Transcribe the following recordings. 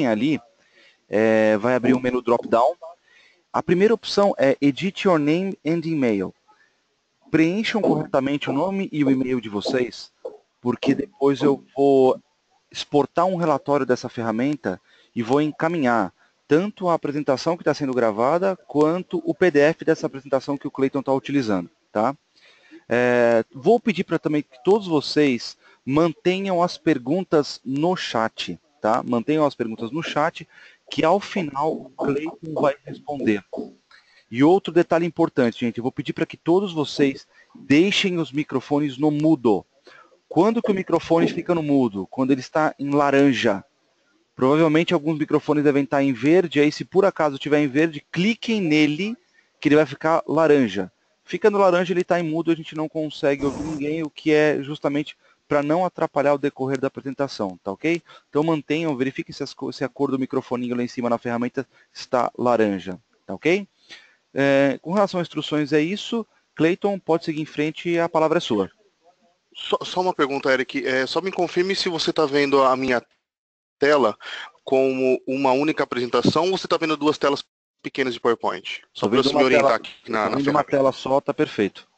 cliquem ali, é, vai abrir um menu drop-down. A primeira opção é Edit Your Name and Email. Preencham corretamente o nome e o e-mail de vocês, porque depois eu vou exportar um relatório dessa ferramenta e vou encaminhar tanto a apresentação que está sendo gravada, quanto o PDF dessa apresentação que o Clayton está utilizando. Tá? É, vou pedir para também que todos vocês mantenham as perguntas no chat tá? Mantenham as perguntas no chat, que ao final o Cleiton vai responder. E outro detalhe importante, gente, eu vou pedir para que todos vocês deixem os microfones no mudo. Quando que o microfone fica no mudo? Quando ele está em laranja. Provavelmente alguns microfones devem estar em verde, aí se por acaso estiver em verde, cliquem nele, que ele vai ficar laranja. Fica no laranja, ele está em mudo, a gente não consegue ouvir ninguém, o que é justamente para não atrapalhar o decorrer da apresentação, tá ok? Então mantenham, verifiquem se, as, se a cor do microfoninho lá em cima na ferramenta está laranja, tá ok? É, com relação a instruções é isso. Clayton, pode seguir em frente, a palavra é sua. Só, só uma pergunta, Eric. É, só me confirme se você está vendo a minha tela como uma única apresentação ou você está vendo duas telas pequenas de PowerPoint? Só para eu me orientar tela, aqui na, na uma tela só, tá perfeito.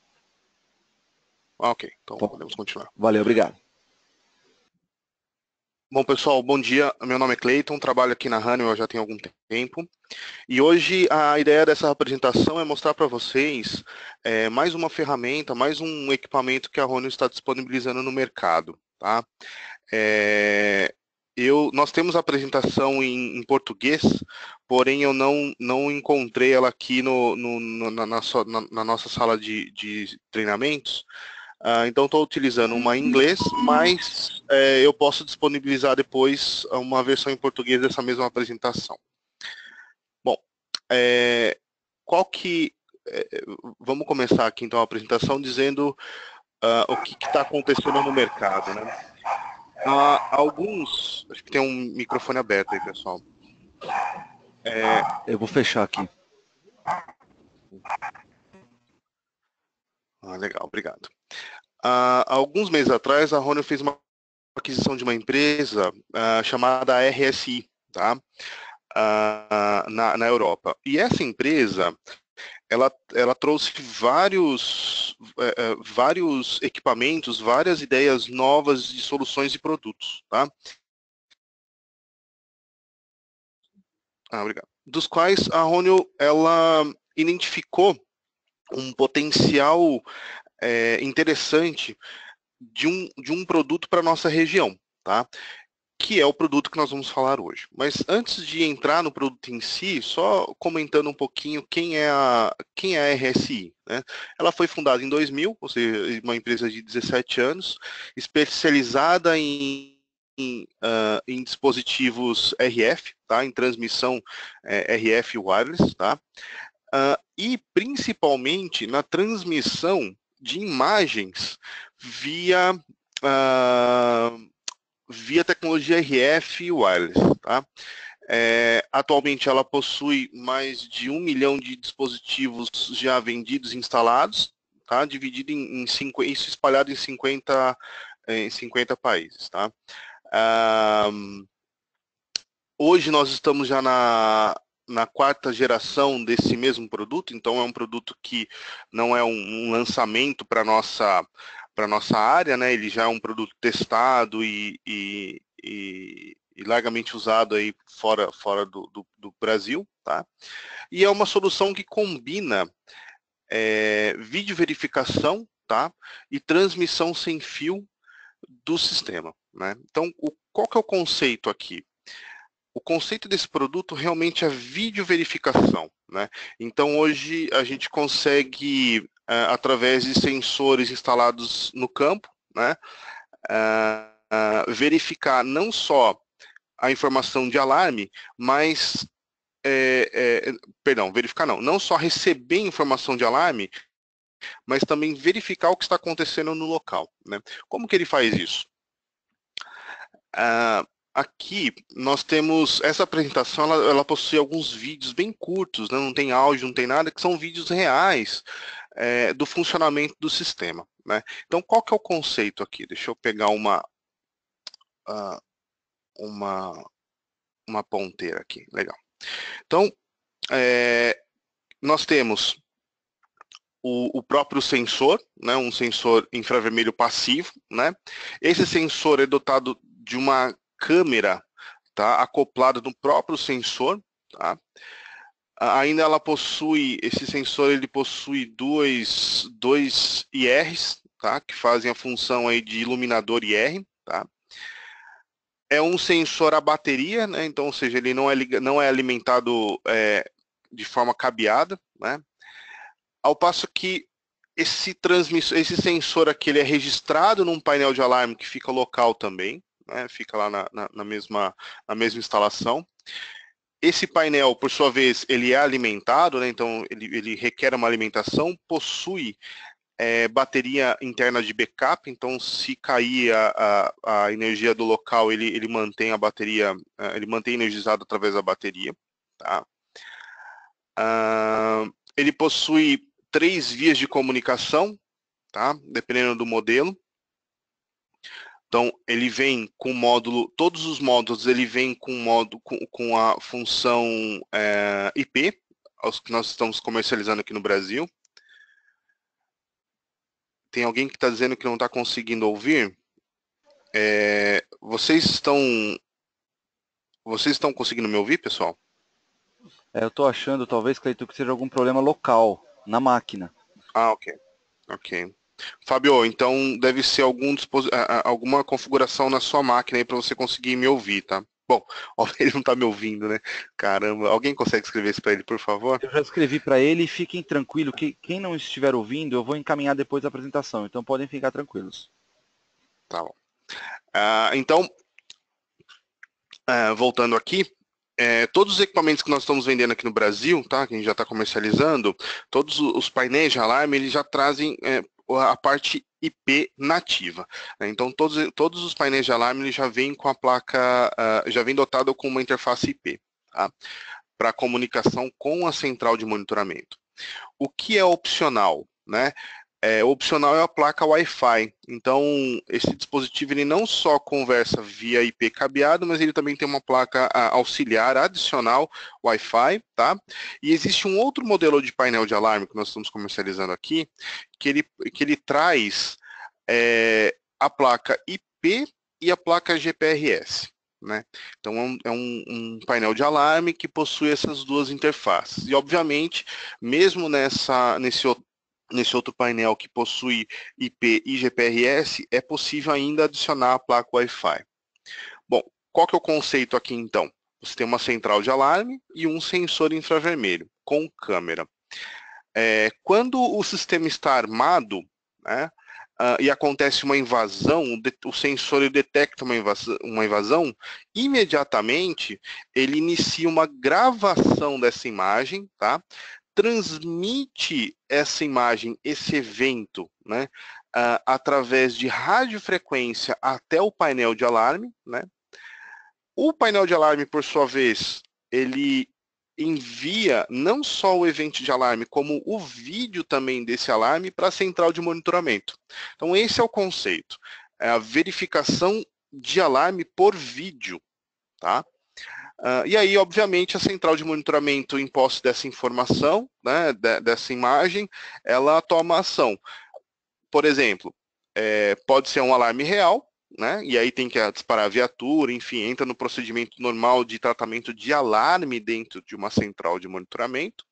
Ah, ok. Então bom, podemos continuar. Valeu, obrigado. Bom, pessoal, bom dia. Meu nome é Clayton, trabalho aqui na Honeywell já tem algum tempo. E hoje a ideia dessa apresentação é mostrar para vocês é, mais uma ferramenta, mais um equipamento que a Honeywell está disponibilizando no mercado. Tá? É, eu, nós temos a apresentação em, em, português, porém eu não, não encontrei ela aqui no, no, no na, na, na, nossa sala de, de treinamentos, ah, então estou utilizando uma em inglês, mas é, eu posso disponibilizar depois uma versão em português dessa mesma apresentação. Bom, é, qual que. É, vamos começar aqui então a apresentação dizendo ah, o que está acontecendo no mercado. Né? Ah, alguns. Acho que tem um microfone aberto aí, pessoal. É, eu vou fechar aqui. Ah, legal, obrigado. Há alguns meses atrás, a Rônio fez uma aquisição de uma empresa uh, chamada RSI, tá? Uh, na, na Europa. E essa empresa, ela, ela trouxe vários, uh, vários equipamentos, várias ideias novas de soluções e produtos, tá? Ah, obrigado. Dos quais a Ronio, ela identificou um potencial é, interessante de um, de um produto para nossa região, tá? Que é o produto que nós vamos falar hoje. Mas antes de entrar no produto em si, só comentando um pouquinho quem é a, quem é a RSI. Né? Ela foi fundada em 2000, ou seja, uma empresa de 17 anos, especializada em em, uh, em, dispositivos RF, tá? em transmissão eh, é, RF wireless, tá? Uh, e principalmente na transmissão de imagens via, uh, via tecnologia RF e wireless. Tá? É, atualmente ela possui mais de um milhão de dispositivos já vendidos e instalados, tá? dividido em, em cinco, isso espalhado em 50, é, em 50 países. Tá? Uh, hoje nós estamos já na, na quarta geração desse mesmo produto, então é um produto que não é um, um lançamento para nossa para nossa área, né? Ele já é um produto testado e, e, e, e largamente usado aí fora fora do, do, do, Brasil, tá? E é uma solução que combina é, vídeo verificação, tá? E transmissão sem fio do sistema, né? Então o, qual que é o conceito aqui? o conceito desse produto realmente é vídeo verificação. Né? Então hoje a gente consegue, eh, através de sensores instalados no campo, né, eh, eh, verificar não só a informação de alarme, mas é, é, perdão, verificar não, não só receber informação de alarme, mas também verificar o que está acontecendo no local. Né? Como que ele faz isso? Ah, Aqui nós temos essa apresentação, ela, ela possui alguns vídeos bem curtos, né? não tem áudio, não tem nada, que são vídeos reais é, do funcionamento do sistema. Né? Então, qual que é o conceito aqui? Deixa eu pegar uma, uh, uma, uma ponteira aqui, legal. Então, é, nós temos o, o, próprio sensor, né, um sensor infravermelho passivo. Né? Esse sensor é dotado de uma câmera tá, acoplada no próprio sensor. Tá? Ainda ela possui, esse sensor ele possui dois, dois IRs, tá, que fazem a função aí de iluminador IR. Tá? É um sensor a bateria, né? então, ou seja, ele não é, não é alimentado é, de forma cabeada. Né? Ao passo que esse transmissor, esse sensor aqui ele é registrado num painel de alarme que fica local também, né, fica lá na, na, na, mesma, na mesma instalação. Esse painel, por sua vez, ele é alimentado, né, então ele, ele requer uma alimentação, possui é, bateria interna de backup, então se cair a, a, a energia do local, ele, ele mantém a bateria, é, ele mantém energizado através da bateria. Tá? ele possui três vias de comunicação, tá? dependendo do modelo. Então, ele vem com módulo, todos os módulos ele vem com módulo com, com a função é, eh, IP, os que nós estamos comercializando aqui no Brasil. Tem alguém que está dizendo que não está conseguindo ouvir? É, vocês estão vocês estão conseguindo me ouvir, pessoal? É, eu estou achando, talvez, Cleiton, que seja algum problema local na máquina. Ah, ok. Ok. Fabio, então deve ser algum alguma configuração na sua máquina aí para você conseguir me ouvir, tá? Bom, ele não está me ouvindo, né? Caramba, alguém consegue escrever isso para ele, por favor? Eu já escrevi para ele, fiquem tranquilos, que quem não estiver ouvindo, eu vou encaminhar depois da apresentação, então podem ficar tranquilos. Tá bom. Ah, então, ah, voltando aqui, é, todos os equipamentos que nós estamos vendendo aqui no Brasil, tá? Que a gente já está comercializando, todos os painéis de alarme, eles já trazem é, a parte IP nativa. Então todos, todos os painéis de alarme já vêm com a placa, ah, já vem dotado com uma interface IP tá? para comunicação com a central de monitoramento. O que é opcional? Né? é, opcional é a placa Wi-Fi. Então, esse dispositivo ele não só conversa via IP cabeado, mas ele também tem uma placa auxiliar adicional Wi-Fi, tá? E existe um outro modelo de painel de alarme que nós estamos comercializando aqui, que ele, que ele traz é, a placa IP e a placa GPRS. Né? Então é, é um, um, painel de alarme que possui essas duas interfaces. E obviamente, mesmo nessa, nesse nesse outro painel que possui IP e GPRS, é possível ainda adicionar a placa Wi-Fi. Bom, qual que é o conceito aqui então? Você tem uma central de alarme e um sensor infravermelho com câmera. É, quando o sistema está armado né, uh, e acontece uma invasão, o sensor detecta uma invasão, uma invasão, imediatamente ele inicia uma gravação dessa imagem, tá? transmite essa imagem, esse evento, né, uh, através de radiofrequência até o painel de alarme, né? O painel de alarme, por sua vez, ele envia não só o evento de alarme, como o vídeo também desse alarme para a central de monitoramento. Então, esse é o conceito, é a verificação de alarme por vídeo, tá? Uh, e aí, obviamente, a central de monitoramento em posse dessa informação, né, de, dessa imagem, ela toma ação. Por exemplo, é, pode ser um alarme real, né, e aí tem que ah, disparar a viatura, enfim, entra no procedimento normal de tratamento de alarme dentro de uma central de monitoramento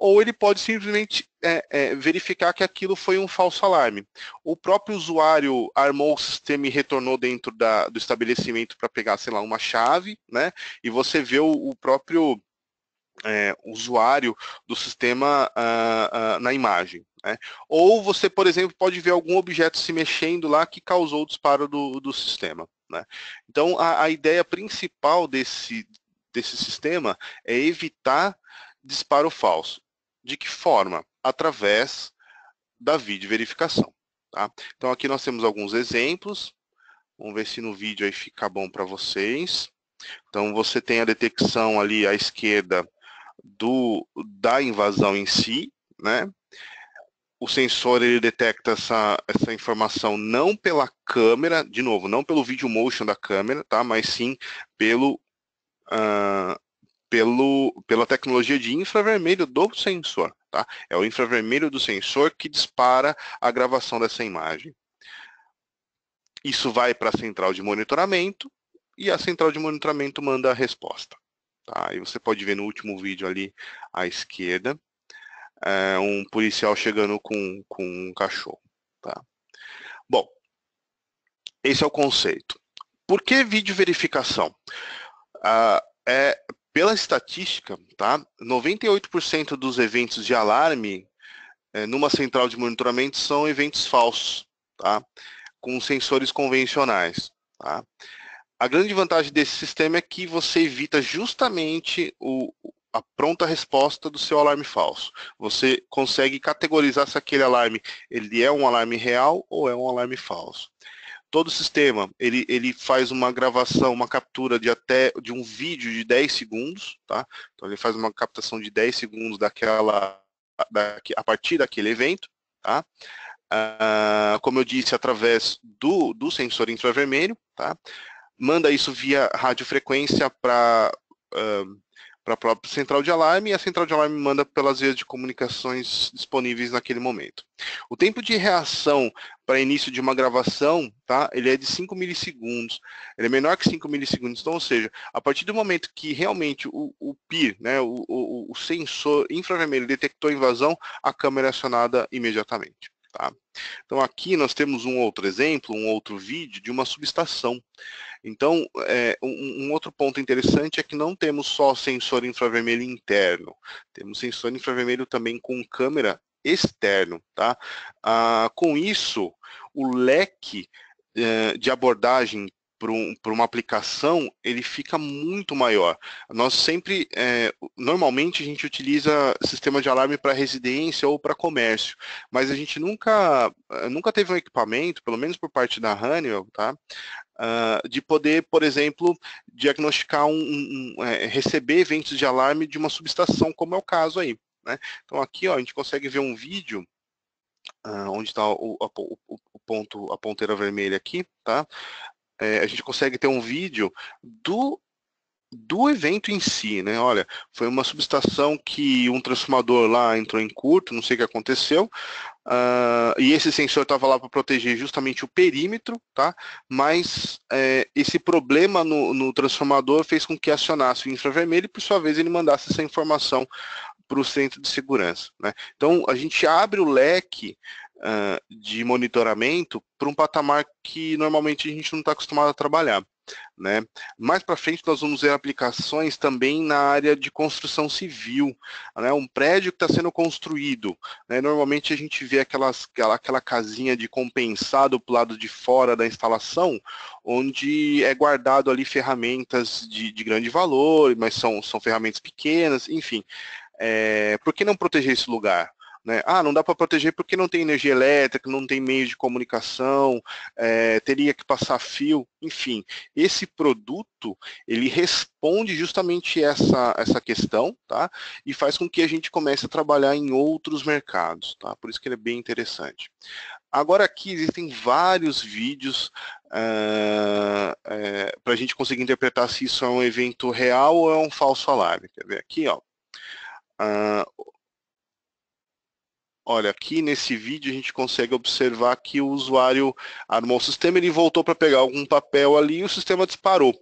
ou ele pode simplesmente é, é, verificar que aquilo foi um falso alarme. O próprio usuário armou o sistema e retornou dentro da, do estabelecimento para pegar, sei lá, uma chave, né? E você vê o, o próprio é, usuário do sistema ah, ah, na imagem. Né? Ou você, por exemplo, pode ver algum objeto se mexendo lá que causou o disparo do, do sistema. Né? Então, a, a ideia principal desse, desse sistema é evitar disparo falso. De que forma? Através da videoverificação. Tá? Então, aqui nós temos alguns exemplos. Vamos ver se no vídeo aí fica bom para vocês. Então, você tem a detecção ali à esquerda do, da invasão em si, né? O sensor ele detecta essa, essa informação não pela câmera, de novo, não pelo video motion da câmera, tá? Mas sim pelo uh, pelo, pela tecnologia de infravermelho do sensor. Tá? É o infravermelho do sensor que dispara a gravação dessa imagem. Isso vai para a central de monitoramento e a central de monitoramento manda a resposta. Tá? E você pode ver no último vídeo ali à esquerda é, um policial chegando com, com um cachorro. Tá? Bom, esse é o conceito. Por que vídeo verificação? Ah, é pela estatística, tá? 98% dos eventos de alarme é, numa central de monitoramento são eventos falsos, tá? Com sensores convencionais, tá? A grande vantagem desse sistema é que você evita justamente o, a pronta resposta do seu alarme falso. Você consegue categorizar se aquele alarme ele é um alarme real ou é um alarme falso todo o sistema ele, ele faz uma gravação, uma captura de até de um vídeo de 10 segundos, tá? Então ele faz uma captação de 10 segundos daquela da, a partir daquele evento, tá? Ah, como eu disse, através do, do sensor infravermelho, tá? Manda isso via radiofrequência para uh, ah, para a própria central de alarme e a central de alarme manda pelas vias de comunicações disponíveis naquele momento. O tempo de reação para início de uma gravação, tá? Ele é de 5 milissegundos. Ele é menor que 5 milissegundos. Então, ou seja, a partir do momento que realmente o, o PIR, né, o, o, o sensor infravermelho detectou a invasão, a câmera é acionada imediatamente. Tá? Então aqui nós temos um outro exemplo, um outro vídeo de uma subestação. Então, é, um, um, outro ponto interessante é que não temos só sensor infravermelho interno, temos sensor infravermelho também com câmera externo, tá? Ah, com isso, o leque eh, de abordagem para um, uma aplicação, ele fica muito maior. Nós sempre, é, normalmente a gente utiliza sistema de alarme para residência ou para comércio, mas a gente nunca, é, nunca teve um equipamento, pelo menos por parte da Honeywell, tá? Ah, de poder, por exemplo, diagnosticar um, um, um é, receber eventos de alarme de uma subestação, como é o caso aí. Né? Então aqui ó, a gente consegue ver um vídeo uh, onde está o, o, o, ponto, a ponteira vermelha aqui, tá? É, a gente consegue ter um vídeo do do evento em si, né? Olha, foi uma subestação que um transformador lá entrou em curto, não sei o que aconteceu, Uh, e esse sensor estava lá para proteger justamente o perímetro, tá? Mas é, esse problema no, no, transformador fez com que acionasse o infravermelho e, por sua vez, ele mandasse essa informação para o centro de segurança. Né? Então, a gente abre o leque uh, de monitoramento para um patamar que normalmente a gente não está acostumado a trabalhar. Né? Mais para frente, nós vamos ver aplicações também na área de construção civil. Né? Um prédio que está sendo construído. Né? Normalmente, a gente vê aquelas, aquela, aquela casinha de compensado para o lado de fora da instalação, onde é guardado ali ferramentas de, de grande valor, mas são, são ferramentas pequenas, enfim. É, por que não proteger esse lugar? Né? Ah, não dá para proteger porque não tem energia elétrica, não tem meio de comunicação, é, teria que passar fio, enfim. Esse produto ele responde justamente essa, essa questão, tá? E faz com que a gente comece a trabalhar em outros mercados, tá? Por isso que ele é bem interessante. Agora aqui existem vários vídeos uh, é, é para a gente conseguir interpretar se isso é um evento real ou é um falso alarme. Quer ver aqui, ó? Uh, Olha, aqui nesse vídeo a gente consegue observar que o usuário armou o sistema, ele voltou para pegar algum papel ali e o sistema disparou.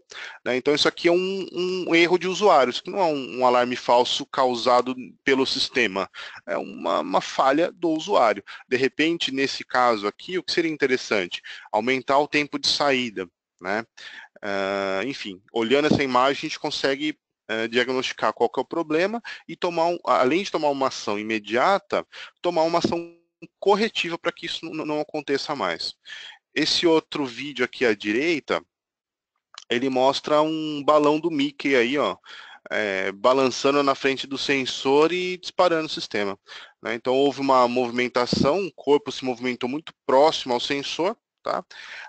Né? Então isso aqui é um, um, erro de usuário, isso aqui não é um, um alarme falso causado pelo sistema, é uma, uma, falha do usuário. De repente, nesse caso aqui, o que seria interessante? Aumentar o tempo de saída. Né? Uh, enfim, olhando essa imagem, a gente consegue é, diagnosticar qual que é o problema e tomar, além de tomar uma ação imediata, tomar uma ação corretiva para que isso não, não aconteça mais. Esse outro vídeo aqui à direita, ele mostra um balão do Mickey aí, ó, é, balançando na frente do sensor e disparando o sistema. Né? Então houve uma movimentação, o corpo se movimentou muito próximo ao sensor, tá?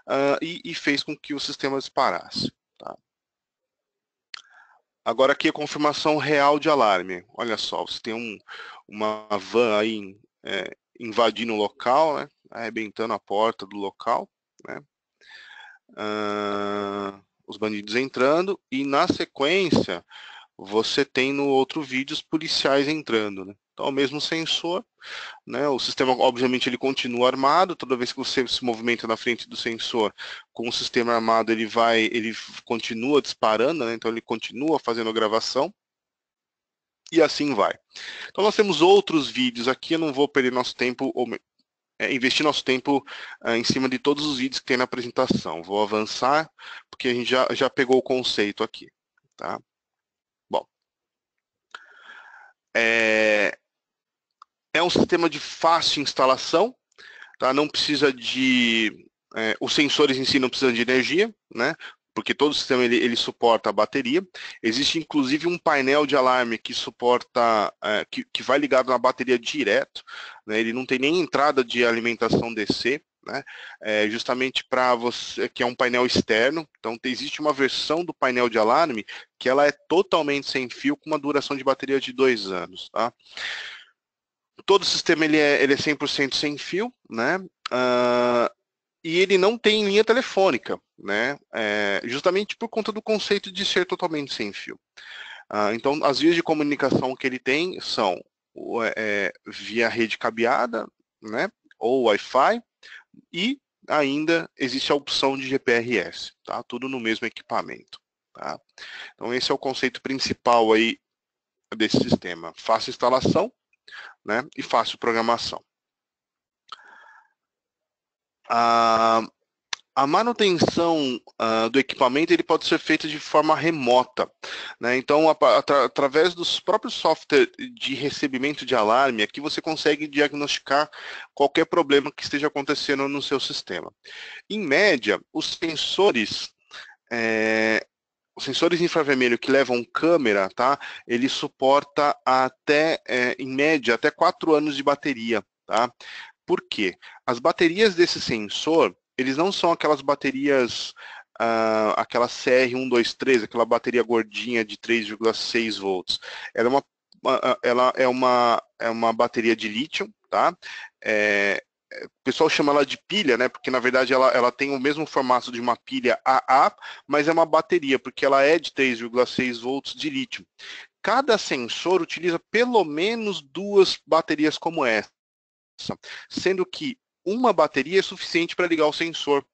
Uh, e, e, fez com que o sistema disparasse. Tá? Agora aqui a é confirmação real de alarme. Olha só, você tem um, uma van aí é, invadindo o local, né? arrebentando a porta do local, né? Uh, os bandidos entrando e na sequência você tem no outro vídeo os policiais entrando, né? Então, é o mesmo sensor, né? O sistema, obviamente, ele continua armado. Toda vez que você se movimenta na frente do sensor com o sistema armado, ele vai, ele continua disparando, né? Então, ele continua fazendo a gravação e assim vai. Então nós temos outros vídeos aqui, eu não vou perder nosso tempo, ou é, investir nosso tempo é, em cima de todos os vídeos que tem na apresentação. Vou avançar, porque a gente já, já pegou o conceito aqui. Tá? É, é um sistema de fácil instalação, tá? não precisa de. É, os sensores em si não precisam de energia, né? porque todo o sistema ele, ele suporta a bateria. Existe inclusive um painel de alarme que suporta, é, que, que vai ligado na bateria direto, né? ele não tem nem entrada de alimentação DC né? É justamente para você, que é um painel externo. Então existe uma versão do painel de alarme que ela é totalmente sem fio, com uma duração de bateria de dois anos, tá? Todo o sistema ele é, ele é 100% sem fio, né? Uh, e ele não tem linha telefônica, né? É, justamente por conta do conceito de ser totalmente sem fio. Ah, então, as vias de comunicação que ele tem são é, é, via rede cabeada, né? Ou Wi-Fi, e ainda existe a opção de GPRS, tá? Tudo no mesmo equipamento, tá? Então esse é o conceito principal aí desse sistema. Fácil instalação, né? E fácil programação. Ah, a manutenção uh, do equipamento ele pode ser feita de forma remota. Né? Então, através dos próprios softwares de recebimento de alarme, aqui você consegue diagnosticar qualquer problema que esteja acontecendo no seu sistema. Em média, os sensores. É, os sensores infravermelho que levam câmera, tá? Ele suporta até, é, em média, até 4 anos de bateria, tá? Por quê? As baterias desse sensor, eles não são aquelas baterias, uh, aquela CR123, aquela bateria gordinha de 3,6 volts. Ela é uma, ah, ela é uma, é uma bateria de lítio, tá? É, o pessoal chama ela de pilha, né? Porque na verdade ela, ela tem o mesmo formato de uma pilha AA, mas é uma bateria, porque ela é de 3,6 volts de lítio. Cada sensor utiliza pelo menos duas baterias como essa, sendo que uma bateria é suficiente para ligar o sensor.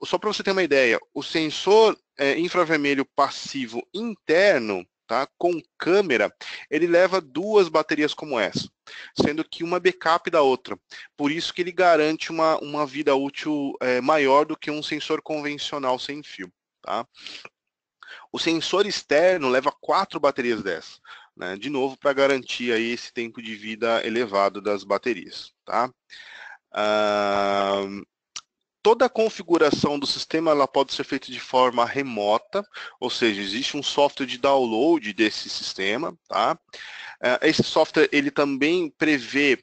Uh, só para você ter uma ideia, o sensor é, infravermelho passivo interno, tá, com câmera, ele leva duas baterias como essa, sendo que uma é backup da outra. Por isso que ele garante uma, uma vida útil é, maior do que um sensor convencional sem fio. Tá? O sensor externo leva quatro baterias dessas. Né, de novo, para garantir aí esse tempo de vida elevado das baterias. Tá? toda a configuração do sistema ela pode ser feita de forma remota, ou seja, existe um software de download desse sistema, tá? Eh, esse software ele também prevê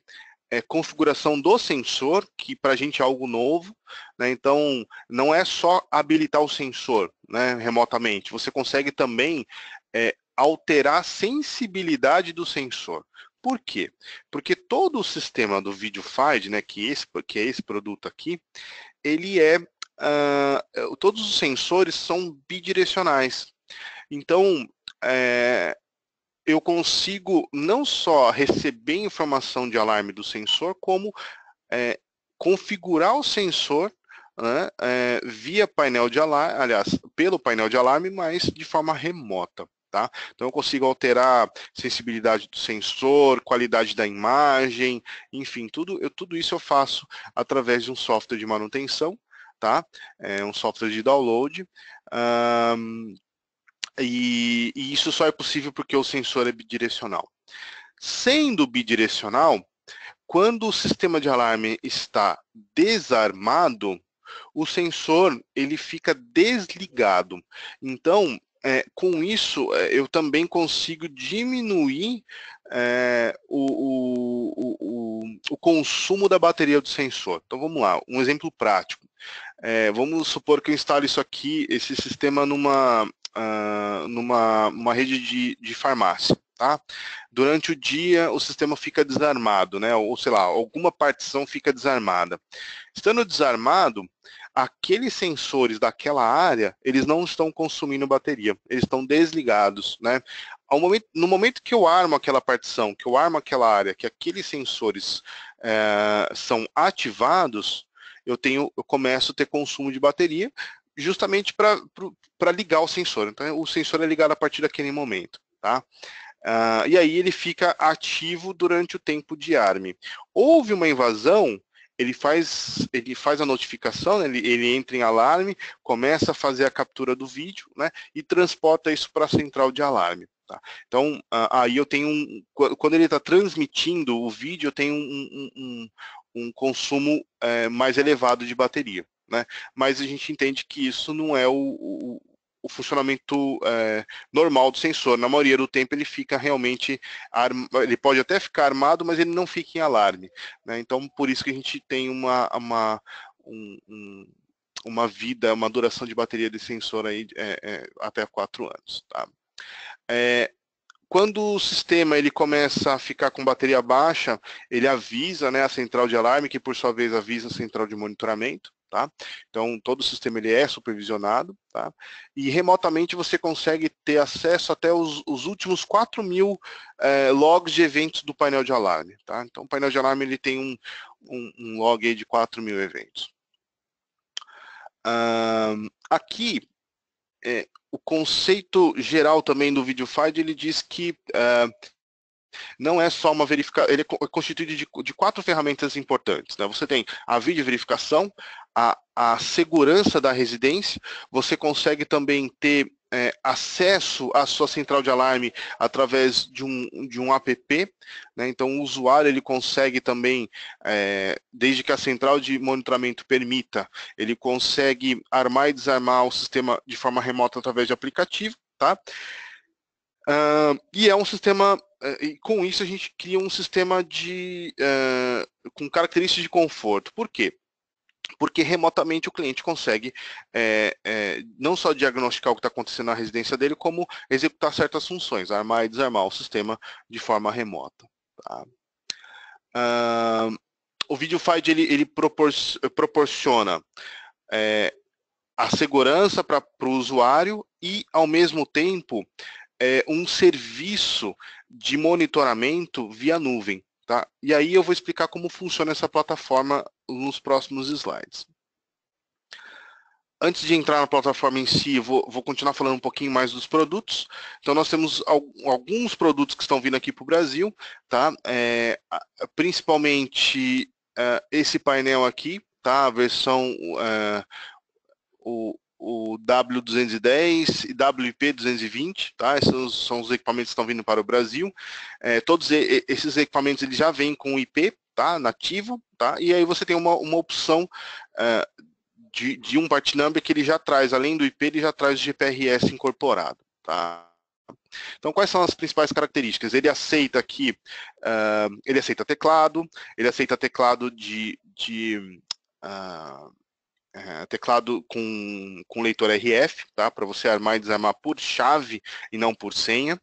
é, configuração do sensor, que para a gente é algo novo, né? então não é só habilitar o sensor né, remotamente, você consegue também é, alterar a sensibilidade do sensor. Por quê? Porque todo o sistema do VideoFide, né, que, esse, que é esse produto aqui, ele é. Uh, todos os sensores são bidirecionais. Então, é, eu consigo não só receber informação de alarme do sensor, como é, configurar o sensor né, é, via painel de alarme, aliás, pelo painel de alarme, mas de forma remota. Tá? Então eu consigo alterar sensibilidade do sensor, qualidade da imagem, enfim, tudo, eu, tudo isso eu faço através de um software de manutenção, tá? É um software de download. Um, e, e isso só é possível porque o sensor é bidirecional. Sendo bidirecional, quando o sistema de alarme está desarmado, o sensor ele fica desligado. Então, é, com isso é, eu também consigo diminuir é, o, o, o, o, consumo da bateria do sensor. Então vamos lá, um exemplo prático. É, vamos supor que eu instale isso aqui, esse sistema numa, uh, numa rede de, de farmácia. Tá? Durante o dia o sistema fica desarmado, né? Ou sei lá, alguma partição fica desarmada. Estando desarmado, aqueles sensores daquela área, eles não estão consumindo bateria, eles estão desligados, né? Momento, no momento que eu armo aquela partição, que eu armo aquela área, que aqueles sensores é, são ativados, eu tenho, eu começo a ter consumo de bateria, justamente para ligar o sensor. Então, o sensor é ligado a partir daquele momento, tá? Uh, e aí ele fica ativo durante o tempo de arme. Houve uma invasão, ele faz, ele faz a notificação, né? ele, ele entra em alarme, começa a fazer a captura do vídeo né? e transporta isso para a central de alarme. Tá? Então, aí eu tenho um, Quando ele está transmitindo o vídeo, eu tenho um, um, um consumo é, mais elevado de bateria. Né? Mas a gente entende que isso não é o, o, o funcionamento é, normal do sensor. Na maioria do tempo ele fica realmente, ele pode até ficar armado, mas ele não fica em alarme. Né? Então por isso que a gente tem uma, uma, um, uma vida, uma duração de bateria de sensor aí é, é, até quatro anos. Tá? É, quando o sistema ele começa a ficar com bateria baixa, ele avisa né, a central de alarme, que por sua vez avisa a central de monitoramento. Tá? Então, todo o sistema ele é supervisionado, tá? E remotamente você consegue ter acesso até os, os últimos 4 mil eh, logs de eventos do painel de alarme, tá? Então, o painel de alarme ele tem um, um, um log de 4 mil eventos. aqui, é, o conceito geral também do VideoFide ele diz que eh, não é só uma verificação, ele é constituído de, de, quatro ferramentas importantes. Né? Você tem a vídeo verificação, a, a segurança da residência, você consegue também ter é, acesso à sua central de alarme através de um, de um app. Né? Então, o usuário ele consegue também, é, desde que a central de monitoramento permita, ele consegue armar e desarmar o sistema de forma remota através de aplicativo. Tá? Uh, e é um sistema, uh, e com isso a gente cria um sistema de, uh, com características de conforto. Por quê? porque remotamente o cliente consegue é, é, não só diagnosticar o que está acontecendo na residência dele, como executar certas funções, armar e desarmar o sistema de forma remota. Tá? Uh, o VideoFind ele, ele propor, proporciona é, a segurança para o usuário e, ao mesmo tempo, é, um serviço de monitoramento via nuvem. Tá? E aí eu vou explicar como funciona essa plataforma nos próximos slides. Antes de entrar na plataforma em si, vou, vou, continuar falando um pouquinho mais dos produtos. Então, nós temos alguns produtos que estão vindo aqui para o Brasil, tá? É, principalmente é, esse painel aqui, tá? A versão, é, o, o W210 e WP220, tá? Esses são os equipamentos que estão vindo para o Brasil. É, todos esses equipamentos eles já vêm com IP, tá? Nativo, tá? E aí você tem uma, uma opção é, de, de um part number que ele já traz, além do IP, ele já traz o GPRS incorporado, tá? Então, quais são as principais características? Ele aceita aqui, uh, ele aceita teclado, ele aceita teclado de, de uh, é, teclado com, com leitor RF, tá? Para você armar e desarmar por chave e não por senha.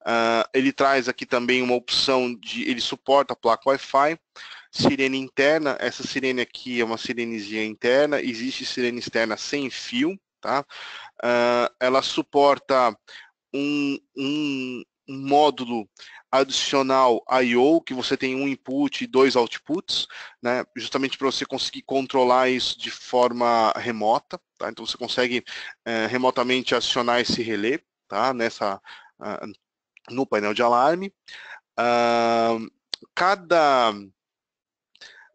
Uh, ele traz aqui também uma opção de. Ele suporta a placa Wi-Fi, sirene interna. Essa sirene aqui é uma sirenezinha interna. Existe sirene externa sem fio, tá? Uh, ela suporta um, um, um módulo adicional I/O que você tem um input e dois outputs, né? Justamente para você conseguir controlar isso de forma remota, tá? Então você consegue é, remotamente acionar esse relé, tá? Nessa uh, no painel de alarme. Uh, cada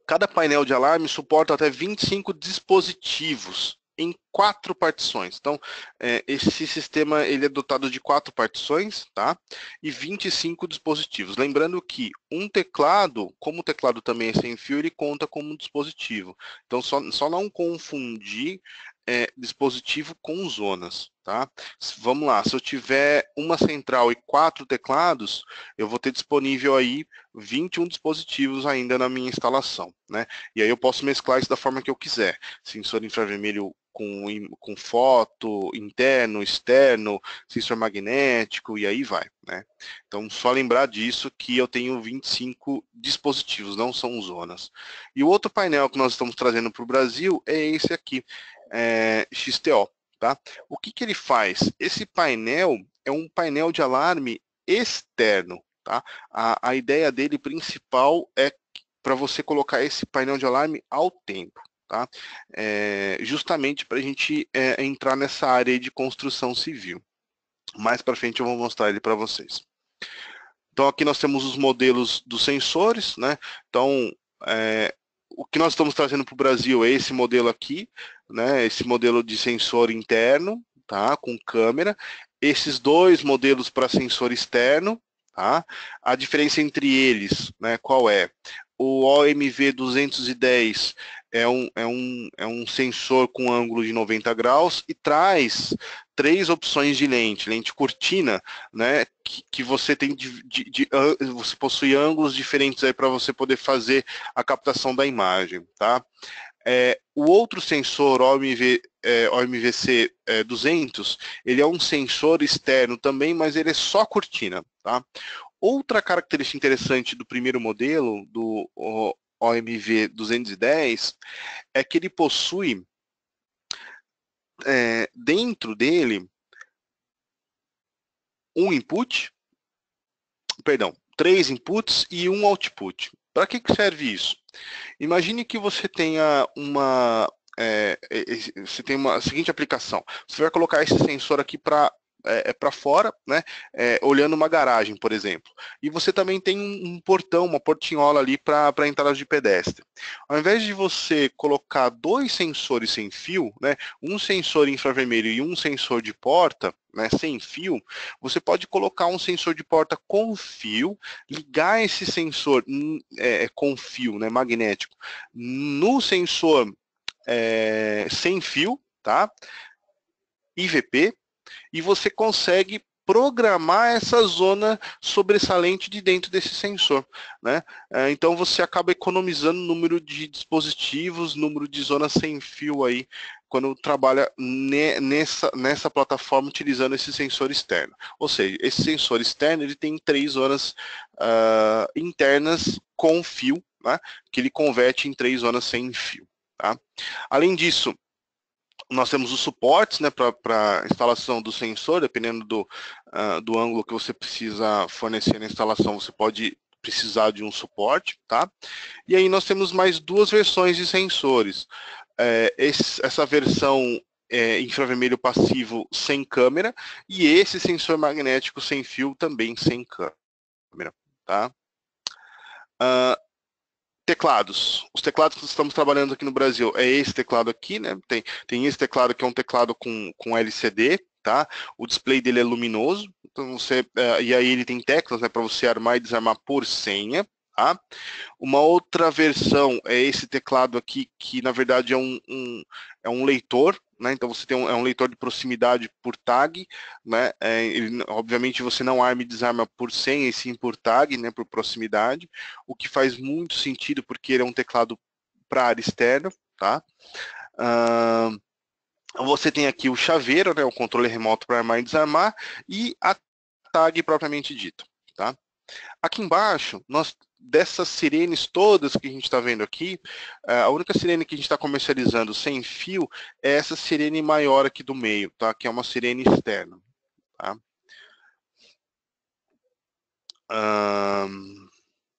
cada painel de alarme suporta até 25 dispositivos, em quatro partições. Então, é, esse sistema ele é dotado de quatro partições, tá? E 25 dispositivos. Lembrando que um teclado, como o teclado também é sem fio, ele conta como um dispositivo. Então, só, só não confundir é, dispositivo com zonas, tá? Vamos lá, se eu tiver uma central e quatro teclados, eu vou ter disponível aí 21 dispositivos ainda na minha instalação, né? E aí eu posso mesclar isso da forma que eu quiser. Sensor infravermelho com, com foto interno, externo, sensor magnético e aí vai, né? Então, só lembrar disso que eu tenho 25 dispositivos, não são zonas. E o outro painel que nós estamos trazendo para o Brasil é esse aqui, é, XTO, tá? O que, que ele faz? Esse painel é um painel de alarme externo, tá? A, a ideia dele principal é para você colocar esse painel de alarme ao tempo tá? É, justamente para a gente é, entrar nessa área de construção civil. Mais para frente eu vou mostrar ele para vocês. Então aqui nós temos os modelos dos sensores, né? Então é, o que nós estamos trazendo para o Brasil é esse modelo aqui, né? Esse modelo de sensor interno, tá? Com câmera. Esses dois modelos para sensor externo, tá? A diferença entre eles, né? Qual é? O OMV 210 é um, é, um, é um sensor com ângulo de 90 graus e traz três opções de lente, lente cortina, né, que, que você tem de, de, de, você possui ângulos diferentes aí para você poder fazer a captação da imagem, tá? É, o outro sensor OMV, é, OMVC é, 200, ele é um sensor externo também, mas ele é só cortina, tá? Outra característica interessante do primeiro modelo, do OMV 210 é que ele possui é, dentro dele um input, perdão, três inputs e um output. Para que, que serve isso? Imagine que você tenha uma, é, você tem uma seguinte aplicação. Você vai colocar esse sensor aqui para é, é para fora, né, é, olhando uma garagem, por exemplo. E você também tem um, um portão, uma portinhola ali para entrada de pedestre. Ao invés de você colocar dois sensores sem fio, né, um sensor infravermelho e um sensor de porta, né, sem fio, você pode colocar um sensor de porta com fio, ligar esse sensor hum, é, é, com fio né, magnético no sensor é, sem fio, tá? IVP, e você consegue programar essa zona sobressalente de dentro desse sensor. Né? É, então você acaba economizando número de dispositivos, número de zonas sem fio aí, quando trabalha nessa, nessa plataforma utilizando esse sensor externo. Ou seja, esse sensor externo ele tem três zonas uh, internas com fio, né? que ele converte em três zonas sem fio. Tá? Além disso, nós temos os suportes né, para instalação do sensor, dependendo do, uh, do ângulo que você precisa fornecer na instalação, você pode precisar de um suporte, tá? E aí nós temos mais duas versões de sensores. É, esse, essa versão é, infravermelho passivo sem câmera e esse sensor magnético sem fio também sem câmera, tá? Uh, Teclados. Os teclados que estamos trabalhando aqui no Brasil é esse teclado aqui, né? Tem, tem esse teclado que é um teclado com, com LCD, tá? O display dele é luminoso, então você, uh, e aí ele tem teclas, né, para você armar e desarmar por senha. Tá? Uma outra versão é esse teclado aqui, que na verdade é um, um é um leitor, né? então você tem um, é um leitor de proximidade por tag, né? É, ele, obviamente você não arma e desarma por senha, e sim por tag, né? por proximidade, o que faz muito sentido porque ele é um teclado para área externa. Tá? Uh, você tem aqui o chaveiro, né? o controle remoto para armar e desarmar, e a tag propriamente dita. Tá? Aqui embaixo, nós dessas sirenes todas que a gente está vendo aqui, é, a única sirene que a gente está comercializando sem fio é essa sirene maior aqui do meio, tá? Que é uma sirene externa. Tá?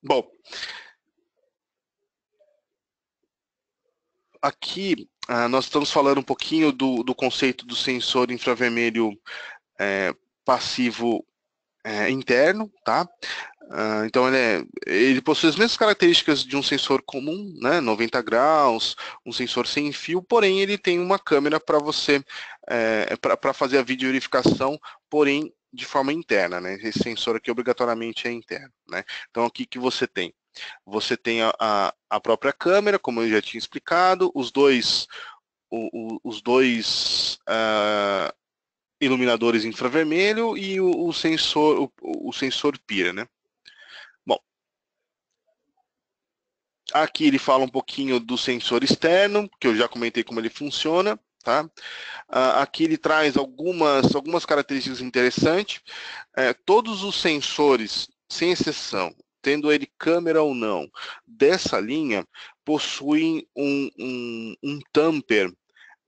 bom, aqui ah, nós estamos falando um pouquinho do, do conceito do sensor infravermelho é, passivo é, interno, tá? Ah, então ele, é, ele possui as mesmas características de um sensor comum, né, 90 graus, um sensor sem fio, porém ele tem uma câmera para você é, é para fazer a videoverificação, porém de forma interna, né? Esse sensor aqui obrigatoriamente é interno, né? Então aqui que você tem, você tem a, a, própria câmera, como eu já tinha explicado, os dois o, o, os dois uh, iluminadores infravermelho e o, o sensor o, o, sensor pira, né? Aqui ele fala um pouquinho do sensor externo, que eu já comentei como ele funciona. Tá? Uh, aqui ele traz algumas, algumas características interessantes. É, todos os sensores, sem exceção, tendo ele câmera ou não, dessa linha, possuem um, um, um tamper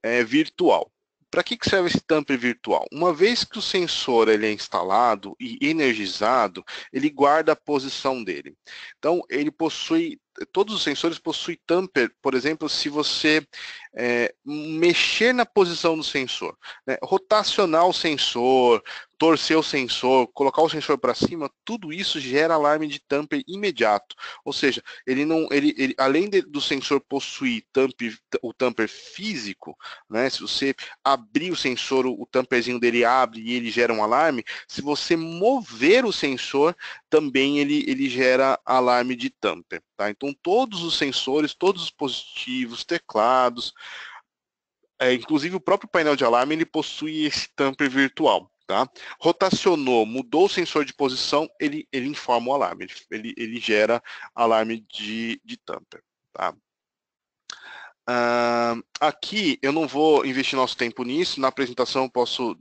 é, virtual para que, que serve esse tamper virtual? Uma vez que o sensor ele é instalado e energizado, ele guarda a posição dele. Então, ele possui todos os sensores possuem tamper, por exemplo, se você é, mexer na posição do sensor, né? rotacionar o sensor, torcer o sensor, colocar o sensor para cima, tudo isso gera alarme de tamper imediato. Ou seja, ele não, ele, ele além de, do sensor possuir tamper, o tamper físico, né? Se você abrir o sensor, o, o tamperzinho dele abre e ele gera um alarme. Se você mover o sensor, também ele, ele gera alarme de tamper. Tá? Então todos os sensores, todos os positivos, teclados, é, inclusive o próprio painel de alarme ele possui esse tamper virtual. Tá? Rotacionou, mudou o sensor de posição, ele, ele informa o alarme, ele, ele gera alarme de, de tamper. Tá? Uh, aqui eu não vou investir nosso tempo nisso, na apresentação posso,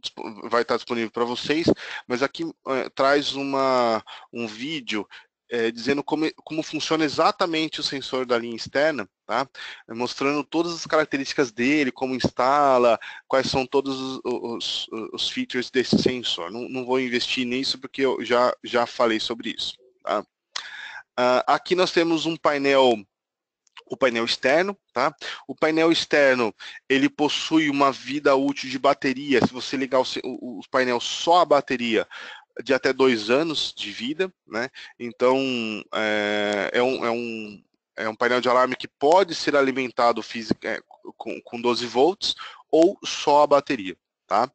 vai estar disponível para vocês, mas aqui uh, traz uma, um vídeo é, dizendo como, como funciona exatamente o sensor da linha externa, tá? mostrando todas as características dele, como instala, quais são todos os, os, os features desse sensor. Não, não, vou investir nisso porque eu já, já falei sobre isso. Tá? Uh, aqui nós temos um painel o painel externo, tá? O painel externo, ele possui uma vida útil de bateria. Se você ligar o, o, o painel só à bateria, de até dois anos de vida, né? Então é, é um, é, um, é um painel de alarme que pode ser alimentado físico é, com, com 12 volts ou só a bateria, tá?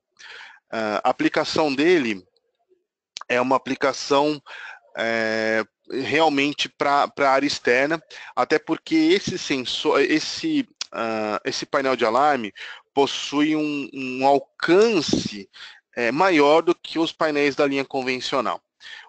A aplicação dele é uma aplicação é, realmente para a área externa, até porque esse sensor, esse, uh, esse painel de alarme possui um, um alcance é, maior do que os painéis da linha convencional.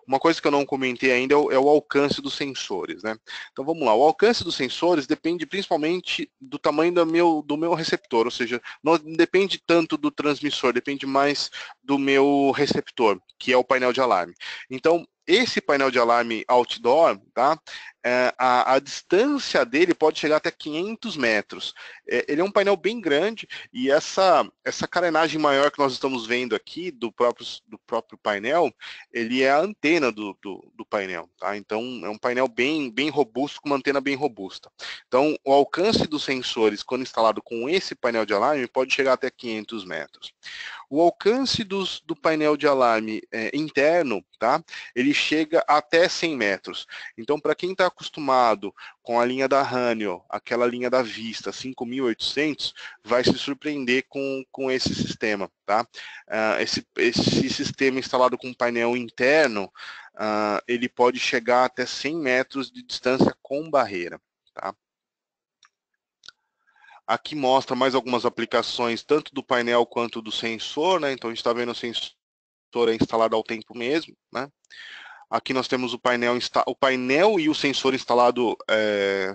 Uma coisa que eu não comentei ainda é o, é o, alcance dos sensores, né? Então vamos lá, o alcance dos sensores depende principalmente do tamanho do meu, do meu receptor, ou seja, não depende tanto do transmissor, depende mais do meu receptor, que é o painel de alarme. Então, esse painel de alarme outdoor, tá? É, a, a, distância dele pode chegar até 500 metros. É, ele é um painel bem grande e essa, essa carenagem maior que nós estamos vendo aqui do próprio, do próprio painel, ele é a antena do, do, do painel. Tá? Então, é um painel bem, bem robusto, com uma antena bem robusta. Então, o alcance dos sensores, quando instalado com esse painel de alarme, pode chegar até 500 metros. O alcance dos, do painel de alarme é, interno, tá? ele chega até 100 metros. Então, para quem está acostumado com a linha da Hanel, aquela linha da vista 5.800, vai se surpreender com, com esse sistema. Tá? Uh, esse, esse sistema instalado com painel interno, uh, ele pode chegar até 100 metros de distância com barreira. Tá? Aqui mostra mais algumas aplicações, tanto do painel quanto do sensor. Né? Então, a gente está vendo o sensor é instalado ao tempo mesmo. Né? Aqui nós temos o painel, o painel e o sensor instalado é,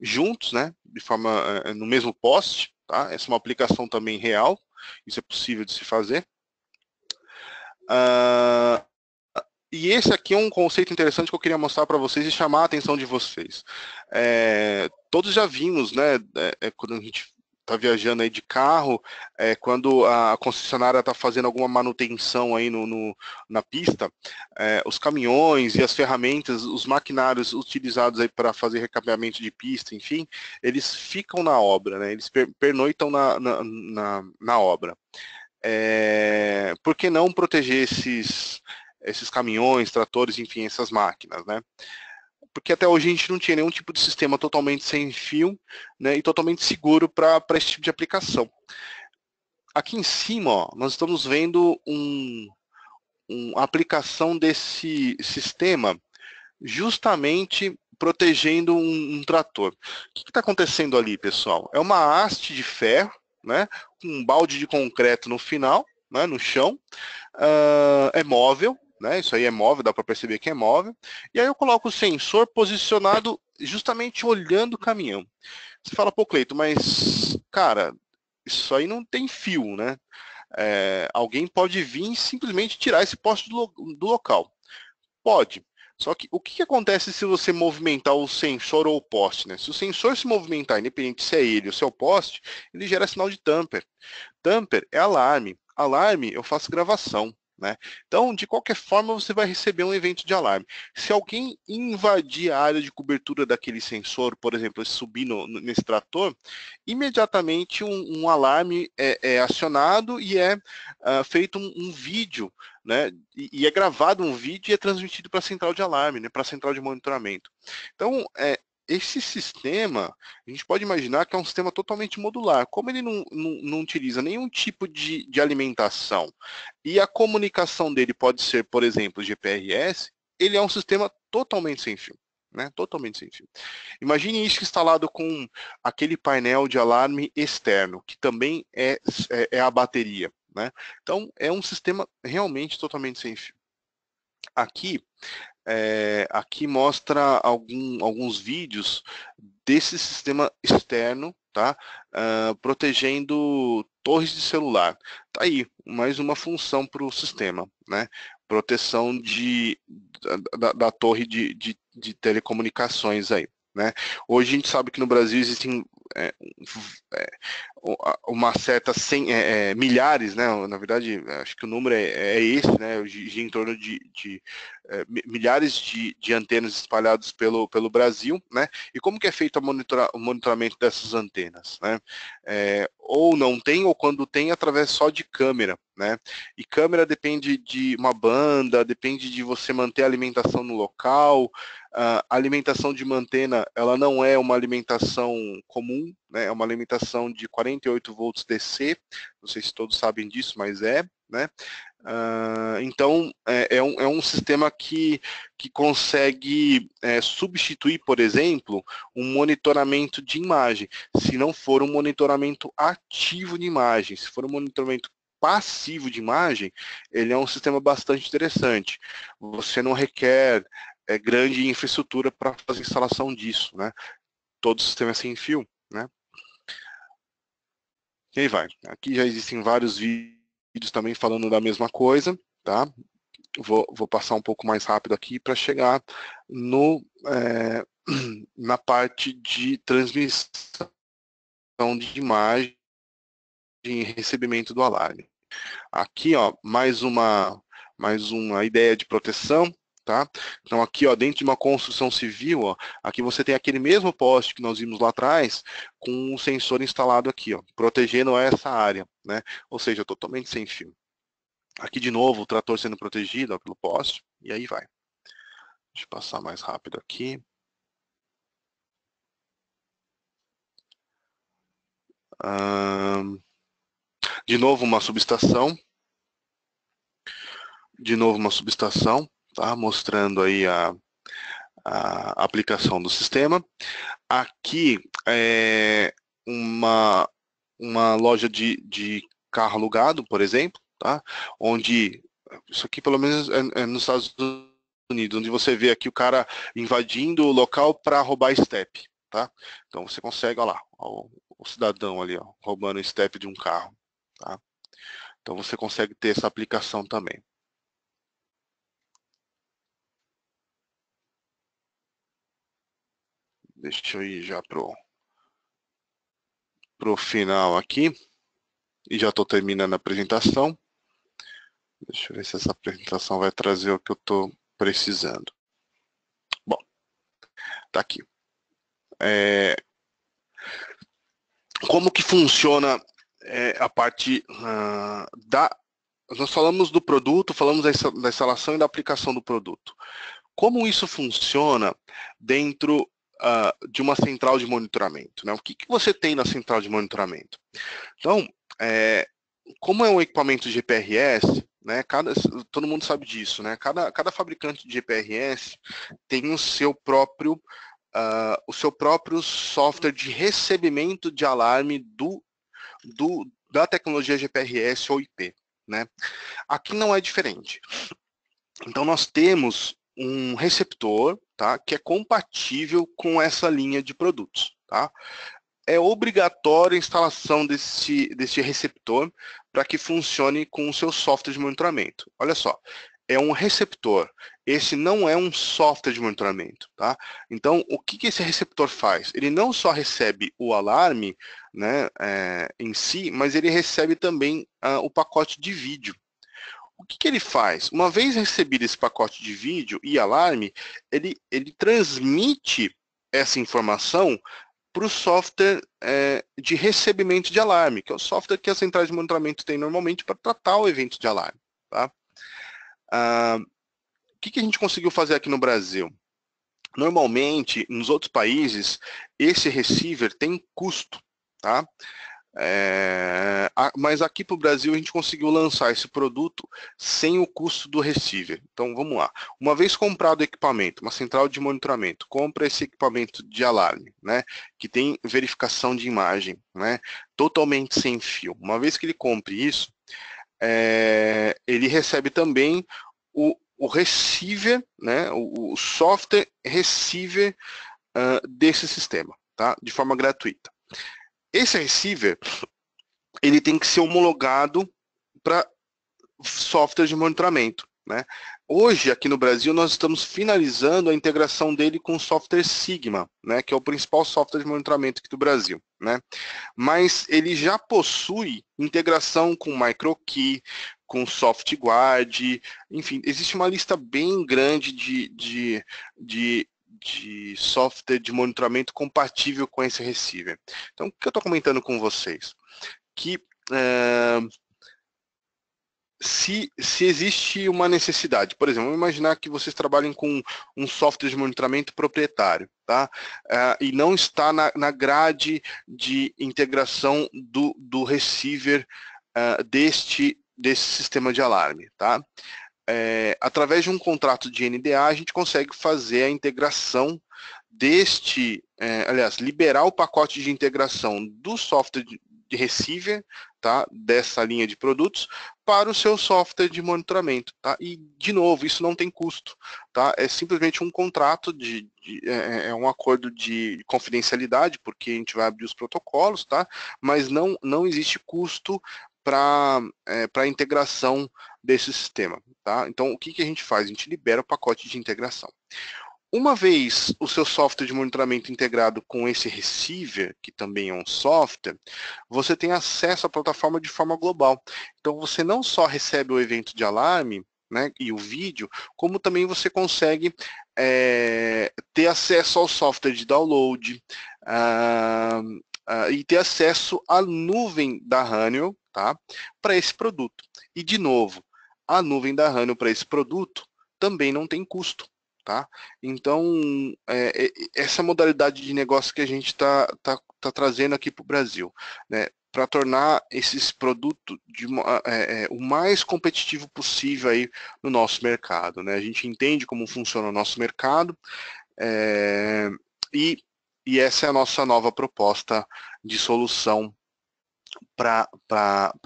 juntos, né? De forma é, é, no mesmo poste. Tá? Essa é uma aplicação também real. Isso é possível de se fazer. Uh, e esse aqui é um conceito interessante que eu queria mostrar para vocês e chamar a atenção de vocês. É, todos já vimos, né, é, é quando a gente tá viajando aí de carro, é, quando a concessionária tá fazendo alguma manutenção aí no, no na pista, é, os caminhões e as ferramentas, os maquinários utilizados aí para fazer recapeamento de pista, enfim, eles ficam na obra, né? Eles pernoitam na, na, na, na obra. É, por que não proteger esses, esses caminhões, tratores, enfim, essas máquinas, né? porque até hoje a gente não tinha nenhum tipo de sistema totalmente sem fio né, e totalmente seguro para esse tipo de aplicação. Aqui em cima, ó, nós estamos vendo um, aplicação desse sistema justamente protegendo um, um trator. O que está acontecendo ali, pessoal? É uma haste de ferro, né, com um balde de concreto no final, né, no chão, uh, é móvel, né? Isso aí é móvel, dá para perceber que é móvel. E aí eu coloco o sensor posicionado justamente olhando o caminhão. Você fala, pô, Cleito, mas, cara, isso aí não tem fio, né? É, alguém pode vir e simplesmente tirar esse poste do, do local. Pode. Só que o que, que, acontece se você movimentar o sensor ou o poste? Né? Se o sensor se movimentar, independente se é ele ou se é o poste, ele gera sinal de tamper. Tamper é alarme. Alarme, eu faço gravação. Né? Então, de qualquer forma, você vai receber um evento de alarme. Se alguém invadir a área de cobertura daquele sensor, por exemplo, subir no, nesse trator, imediatamente um, um alarme é, é, acionado e é uh, feito um, um vídeo né? E, e, é gravado um vídeo e é transmitido para a central de alarme, né? Para a central de monitoramento. Então, é, esse sistema, a gente pode imaginar que é um sistema totalmente modular. Como ele não, não, não utiliza nenhum tipo de, de alimentação e a comunicação dele pode ser, por exemplo, GPRS, ele é um sistema totalmente sem fio. Né? Totalmente sem fio. Imagine isso instalado com aquele painel de alarme externo, que também é, é, é a bateria. Né? Então, é um sistema realmente totalmente sem fio. Aqui, é, aqui mostra algum, alguns vídeos desse sistema externo, tá? Uh, protegendo torres de celular. Tá aí, mais uma função para o sistema, né? Proteção de, da, da torre de, de, de, telecomunicações aí. Né? Hoje a gente sabe que no Brasil existem é, é, uma certa cem, é, é, milhares, né? Na verdade, acho que o número é, é esse, né? em torno de, de é, milhares de, de, antenas espalhadas pelo, pelo Brasil, né? E como que é feito monitora, o monitoramento dessas antenas, né? É, ou não tem, ou quando tem, através só de câmera, né? E câmera depende de uma banda, depende de você manter a alimentação no local. A alimentação de mantena, ela não é uma alimentação comum, né? É uma limitação de 48 volts DC, não sei se todos sabem disso, mas é, né? Uh, então, é, é, um, é um sistema que, que consegue é, substituir, por exemplo, um monitoramento de imagem, se não for um monitoramento ativo de imagem, se for um monitoramento passivo de imagem, ele é um sistema bastante interessante. Você não requer é, grande infraestrutura para fazer instalação disso, né? Todo sistema é sem fio. E aí vai. Aqui já existem vários vídeos também falando da mesma coisa, tá? Vou, vou passar um pouco mais rápido aqui para chegar no, é, na parte de transmissão de imagem e recebimento do alarme. Aqui, ó, mais uma, mais uma ideia de proteção tá? Então aqui, ó, dentro de uma construção civil, ó, aqui você tem aquele mesmo poste que nós vimos lá atrás, com um sensor instalado aqui, ó, protegendo essa área, né? Ou seja, totalmente sem fio. Aqui de novo, o trator sendo protegido ó, pelo poste, e aí vai. Deixa eu passar mais rápido aqui. De novo uma subestação. De novo uma subestação tá? mostrando aí a, a aplicação do sistema. Aqui é uma, uma loja de, de carro alugado, por exemplo, tá? onde isso aqui pelo menos é, é nos Estados Unidos, onde você vê aqui o cara invadindo o local para roubar step. Tá? Então você consegue, olha lá, ó, o cidadão ali ó, roubando o step de um carro. Tá? Então você consegue ter essa aplicação também. Deixa eu ir já pro, pro final aqui. E já estou terminando a apresentação. Deixa eu ver se essa apresentação vai trazer o que eu estou precisando. Bom, está aqui. É, como que funciona é, a parte uh, da... Nós falamos do produto, falamos da instalação e da aplicação do produto. Como isso funciona dentro uh, de uma central de monitoramento. Né? O que, que você tem na central de monitoramento? Então, é, como é um equipamento de GPRS, né, cada, todo mundo sabe disso, né? Cada, cada fabricante de GPRS tem o seu próprio uh, o seu próprio software de recebimento de alarme do, do da tecnologia GPRS ou IP, né? Aqui não é diferente. Então nós temos um receptor tá? que é compatível com essa linha de produtos. Tá? É obrigatória a instalação desse, desse receptor para que funcione com o seu software de monitoramento. Olha só, é um receptor. Esse não é um software de monitoramento, tá? Então, o que, que esse receptor faz? Ele não só recebe o alarme né, é, em si, mas ele recebe também ah, o pacote de vídeo o que, que, ele faz? Uma vez recebido esse pacote de vídeo e alarme, ele, ele transmite essa informação para o software é, de recebimento de alarme, que é o software que as centrais de monitoramento têm normalmente para tratar o evento de alarme. Tá? Ah, o que, que a gente conseguiu fazer aqui no Brasil? Normalmente, nos outros países, esse receiver tem custo. Tá? É, a, mas aqui para o Brasil a gente conseguiu lançar esse produto sem o custo do receiver. Então vamos lá. Uma vez comprado o equipamento, uma central de monitoramento, compra esse equipamento de alarme, né? Que tem verificação de imagem, né? Totalmente sem fio. Uma vez que ele compre isso, é, ele recebe também o, o receiver, né? O, o software receiver uh, desse sistema, tá? De forma gratuita. Esse receiver, ele tem que ser homologado para software de monitoramento. Né? Hoje, aqui no Brasil, nós estamos finalizando a integração dele com o software Sigma, né? que é o principal software de monitoramento aqui do Brasil. Né? Mas ele já possui integração com MicroKey, com SoftGuard, enfim, existe uma lista bem grande de, de, de de software de monitoramento compatível com esse receiver. Então, o que eu estou comentando com vocês? Que eh, se, se existe uma necessidade, por exemplo, vamos imaginar que vocês trabalhem com um software de monitoramento proprietário, tá? Eh, e não está na, na grade de integração do, do receiver eh, deste, desse sistema de alarme, tá? é, através de um contrato de NDA, a gente consegue fazer a integração deste, é, aliás, liberar o pacote de integração do software de receiver, tá, dessa linha de produtos, para o seu software de monitoramento, tá? E de novo, isso não tem custo, tá? É simplesmente um contrato de, de é, é, é um acordo de confidencialidade, porque a gente vai abrir os protocolos, tá? Mas não não existe custo para é, para integração desse sistema. Tá? Então, o que, que a gente faz? A gente libera o pacote de integração. Uma vez o seu software de monitoramento integrado com esse receiver, que também é um software, você tem acesso à plataforma de forma global. Então você não só recebe o evento de alarme né, e o vídeo, como também você consegue é, ter acesso ao software de download uh, uh, e ter acesso à nuvem da Haniel, tá, para esse produto. E de novo, a nuvem da Hano para esse produto também não tem custo. Tá? Então, é, é essa modalidade de negócio que a gente está tá, tá trazendo aqui para o Brasil, né? para tornar esses produtos de, é, é, o mais competitivo possível aí no nosso mercado. Né? A gente entende como funciona o nosso mercado é, e, e essa é a nossa nova proposta de solução para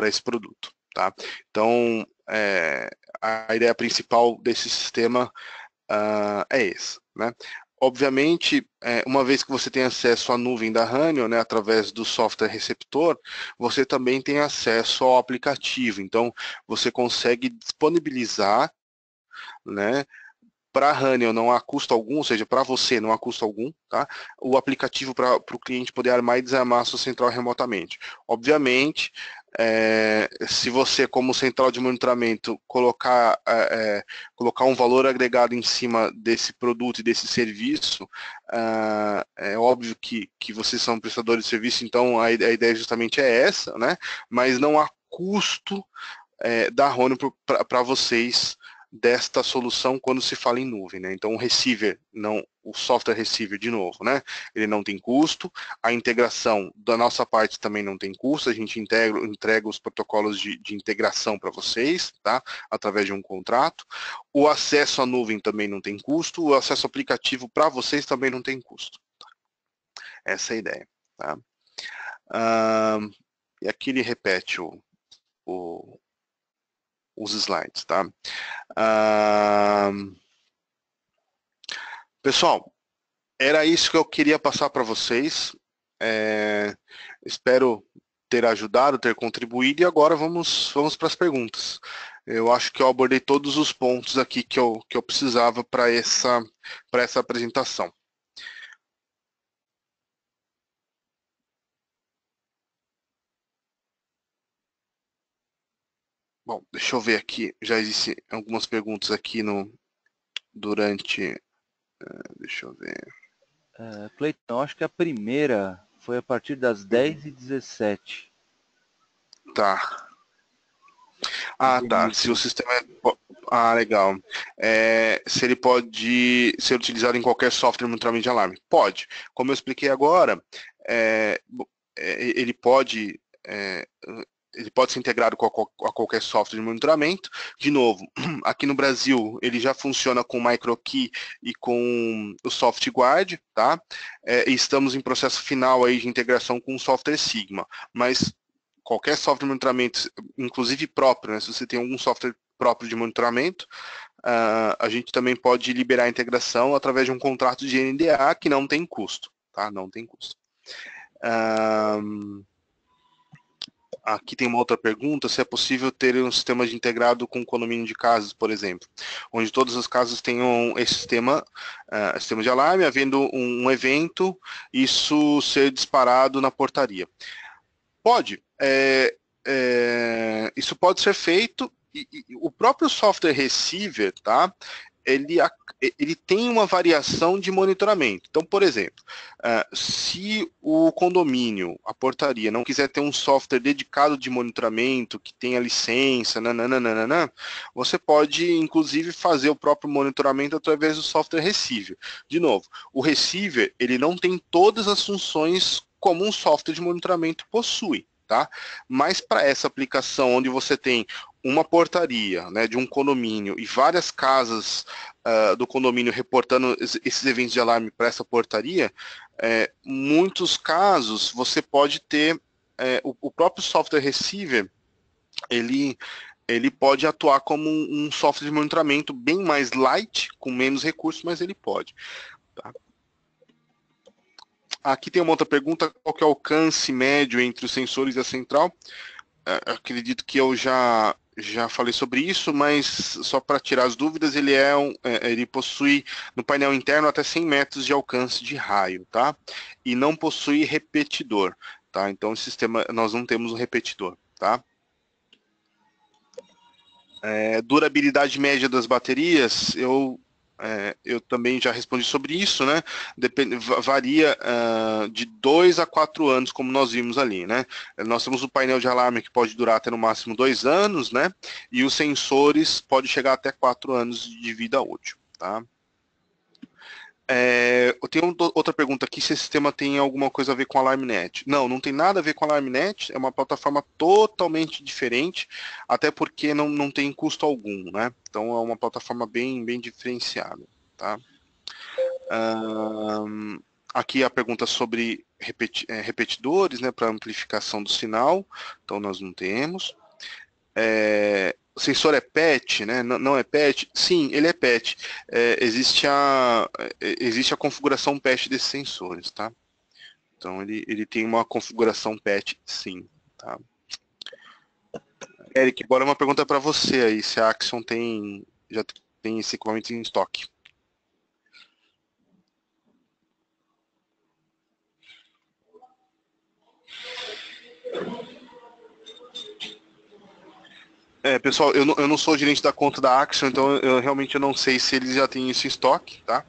esse produto. Tá? Então, é, a ideia principal desse sistema uh, é esse. Né? Obviamente, é, uma vez que você tem acesso à nuvem da Hanio, né, através do software receptor, você também tem acesso ao aplicativo. Então, você consegue disponibilizar né, para a Hanel não há custo algum, ou seja, para você não há custo algum, tá? O aplicativo para o cliente poder armar e desarmar a sua central remotamente. Obviamente, é, se você, como central de monitoramento, colocar, é, é, colocar um valor agregado em cima desse produto e desse serviço, ah, é óbvio que, que vocês são prestadores de serviço, então a, a ideia justamente é essa, né? mas não há custo é, da Rony para vocês desta solução quando se fala em nuvem, né? Então o receiver não, o software receiver de novo, né? Ele não tem custo, a integração da nossa parte também não tem custo, a gente integra, entrega os protocolos de, de integração para vocês, tá? Através de um contrato. O acesso à nuvem também não tem custo, o acesso aplicativo para vocês também não tem custo. Tá? Essa é a ideia. Tá? Ah, e aqui ele repete o, o os slides, tá? Pessoal, era isso que eu queria passar para vocês. É... Espero ter ajudado, ter contribuído e agora vamos, vamos para as perguntas. Eu acho que eu abordei todos os pontos aqui que eu, que eu precisava para essa, essa apresentação. Bom, deixa eu ver aqui. Já existem algumas perguntas aqui no durante. Uh, deixa eu ver. Uh, Cleiton, acho que a primeira foi a partir das 10h17. Tá. Ah, tá. Se o sistema é... Ah, legal. É, se ele pode ser utilizado em qualquer software monitoramento de alarme? Pode. Como eu expliquei agora, é, é ele pode é, ele pode ser integrado com a, a, qualquer software de monitoramento. De novo, aqui no Brasil ele já funciona com o MicroKey e com o SoftGuard, tá? É, estamos em processo final aí de integração com o software Sigma, mas qualquer software de monitoramento, inclusive próprio, né? se você tem algum software próprio de monitoramento, uh, a gente também pode liberar a integração através de um contrato de NDA que não tem custo, tá? Não tem custo. Ah, Aqui tem uma outra pergunta, se é possível ter um sistema de integrado com um condomínio de casas, por exemplo, onde todas as casas tenham esse sistema, uh, sistema de alarme, havendo um, um evento, isso ser disparado na portaria. Pode, é, é, isso pode ser feito, e, e, o próprio software receiver, tá? Ele, ele tem uma variação de monitoramento. Então, por exemplo, é, se o condomínio, a portaria, não quiser ter um software dedicado de monitoramento, que tenha licença, nananana, você pode, inclusive, fazer o próprio monitoramento através do software Receiver. De novo, o Receiver, ele não tem todas as funções como um software de monitoramento possui tá? Mas para essa aplicação onde você tem uma portaria né, de um condomínio e várias casas uh, do condomínio reportando esses eventos de alarme para essa portaria, é, muitos casos você pode ter é, o, o, próprio software receiver, ele, ele pode atuar como um, um, software de monitoramento bem mais light, com menos recursos, mas ele pode. Tá? Aqui tem uma outra pergunta, qual é o alcance médio entre os sensores e a central? É, acredito que eu já, já falei sobre isso, mas só para tirar as dúvidas, ele é um, é, ele possui no painel interno até 100 metros de alcance de raio, tá? E não possui repetidor, tá? Então, o sistema nós não temos um repetidor, tá? É, durabilidade média das baterias, eu é, eu também já respondi sobre isso, né? Depende, varia uh, de dois a quatro anos, como nós vimos ali, né? Nós temos o um painel de alarme que pode durar até no máximo dois anos, né? E os sensores pode chegar até quatro anos de vida útil, tá? É, eu tenho outra pergunta aqui, se esse sistema tem alguma coisa a ver com a AlarmNet. Não, não tem nada a ver com a AlarmNet, é uma plataforma totalmente diferente, até porque não, não tem custo algum, né? Então é uma plataforma bem, bem diferenciada, tá? Um, aqui a pergunta sobre repeti é, repetidores, né, para amplificação do sinal, então nós não temos. É, o sensor é PET, né? Não, não é PET? Sim, ele é PET. É, existe, a, é, existe a configuração PET desses sensores, tá? Então ele, ele tem uma configuração PET, sim, tá? Eric, bora uma pergunta para você aí, se a Axion tem, já tem esse equipamento em estoque. É, pessoal, eu não, eu não sou gerente da conta da Action, então eu realmente não sei se eles já têm isso em estoque, tá?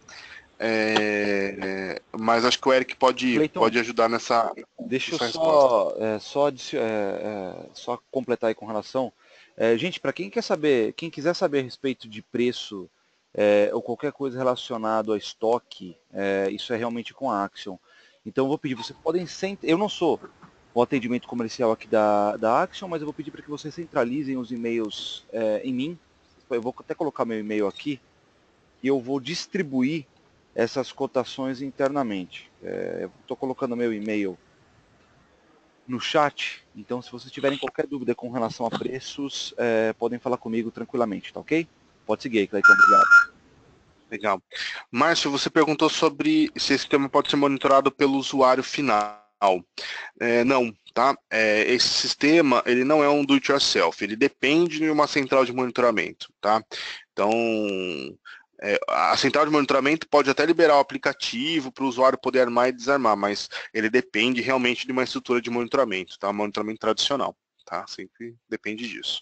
É, é mas acho que o Eric pode, Clayton, pode ajudar nessa. Deixa nessa eu só, é, só, é, é, só completar aí com relação. É, gente, para quem quer saber, quem quiser saber a respeito de preço ou qualquer coisa relacionado a estoque, isso é realmente com a Axion. Então vou pedir, vocês podem sentar. Eu não sou, o atendimento comercial aqui da, da Action, mas eu vou pedir para que vocês centralizem os e-mails é, em mim. Eu vou até colocar meu e-mail aqui e eu vou distribuir essas cotações internamente. É, eh, Estou colocando meu e-mail no chat, então se vocês tiverem qualquer dúvida com relação a preços, é, podem falar comigo tranquilamente, tá ok? Pode seguir aí, Cleiton, obrigado. Legal. Márcio, você perguntou sobre se esse tema pode ser monitorado pelo usuário final. É, não, tá? É, esse sistema ele não é um do-it-yourself, ele depende de uma central de monitoramento, tá? Então é, a central de monitoramento pode até liberar o aplicativo para o usuário poder armar e desarmar, mas ele depende realmente de uma estrutura de monitoramento, tá? Monitoramento tradicional, tá? Sempre depende disso.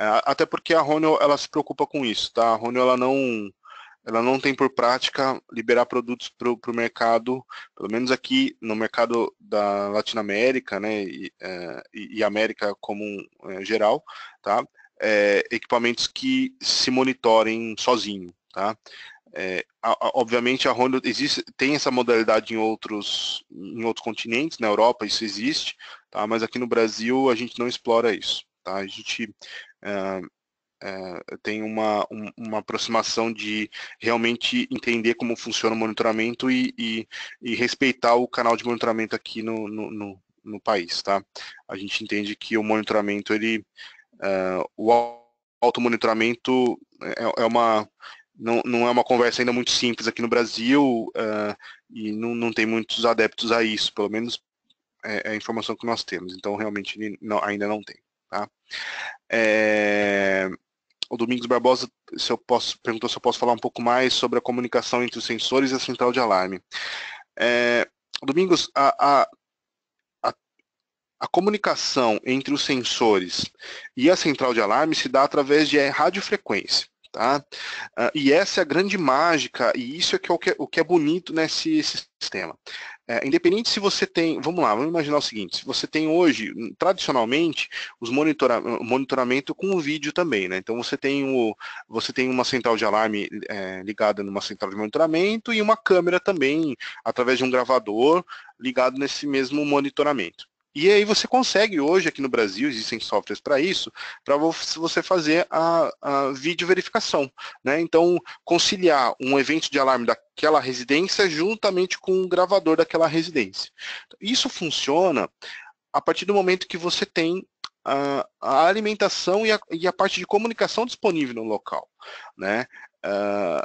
É, até porque a Ronio ela se preocupa com isso, tá? A Ronio ela não ela não tem por prática liberar produtos para o pro mercado, pelo menos aqui no mercado da Latinoamérica, né, e, é, e América como é, geral, tá? É, equipamentos que se monitorem sozinho, tá? É, a, a, obviamente a Honda existe, tem essa modalidade em outros, em outros continentes, na Europa isso existe, tá? mas aqui no Brasil a gente não explora isso. Tá? A gente é, é, tem uma, um, uma aproximação de realmente entender como funciona o monitoramento e, e, e respeitar o canal de monitoramento aqui no, no, no, no, país, tá? A gente entende que o monitoramento, ele, uh, o automonitoramento é, é, é uma... Não, não é uma conversa ainda muito simples aqui no Brasil uh, e não, não tem muitos adeptos a isso, pelo menos é, é a informação que nós temos. Então, realmente, não, ainda não tem. Tá? É, o Domingos Barbosa se eu posso, perguntou se eu posso falar um pouco mais sobre a comunicação entre os sensores e a central de alarme. É, Domingos, a, a, a, a, comunicação entre os sensores e a central de alarme se dá através de radiofrequência. Tá? Ah, e essa é a grande mágica, e isso é, que é o, que, é, o que é bonito nesse sistema. É, independente se você tem, vamos lá, vamos imaginar o seguinte, se você tem hoje, tradicionalmente, os monitora, monitoramento com o vídeo também, né? Então você tem o, você tem uma central de alarme é, ligada numa central de monitoramento e uma câmera também através de um gravador ligado nesse mesmo monitoramento. E aí você consegue hoje aqui no Brasil, existem softwares para isso, para você fazer a, a vídeo verificação. Né? Então, conciliar um evento de alarme daquela residência juntamente com o um gravador daquela residência. Isso funciona a partir do momento que você tem a, a alimentação e a, e a, parte de comunicação disponível no local. Né? Uh,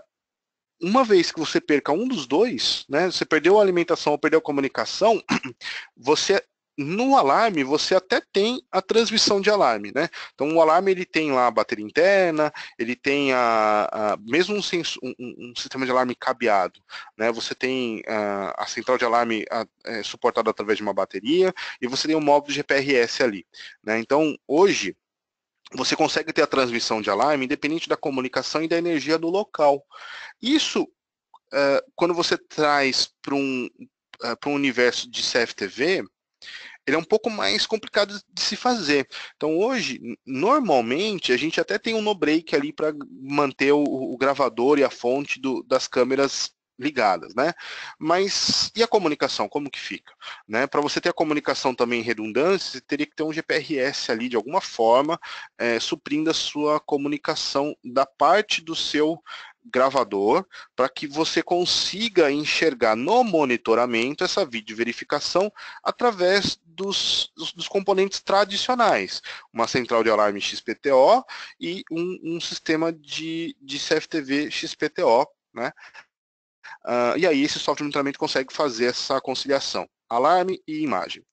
uma vez que você perca um dos dois, né, você perdeu a alimentação ou perdeu a comunicação, você no alarme você até tem a transmissão de alarme, né? Então o alarme ele tem lá a bateria interna, ele tem a, a mesmo um, senso, um, um, sistema de alarme cabeado, né? Você tem a, ah, a central de alarme é, suportada através de uma bateria e você tem um módulo de GPRS ali, né? Então hoje você consegue ter a transmissão de alarme independente da comunicação e da energia do local. Isso ah, quando você traz para um, ah, para um universo de CFTV, ele é um pouco mais complicado de se fazer. Então hoje, normalmente, a gente até tem um no-break ali para manter o, o, gravador e a fonte do, das câmeras ligadas, né? Mas e a comunicação, como que fica? Né? Para você ter a comunicação também em redundância, você teria que ter um GPRS ali de alguma forma, é, suprindo a sua comunicação da parte do seu gravador para que você consiga enxergar no monitoramento essa vídeo verificação através dos, dos, dos, componentes tradicionais, uma central de alarme XPTO e um, um sistema de, de CFTV XPTO, né? Uh, e aí esse software de monitoramento consegue fazer essa conciliação, alarme e imagem.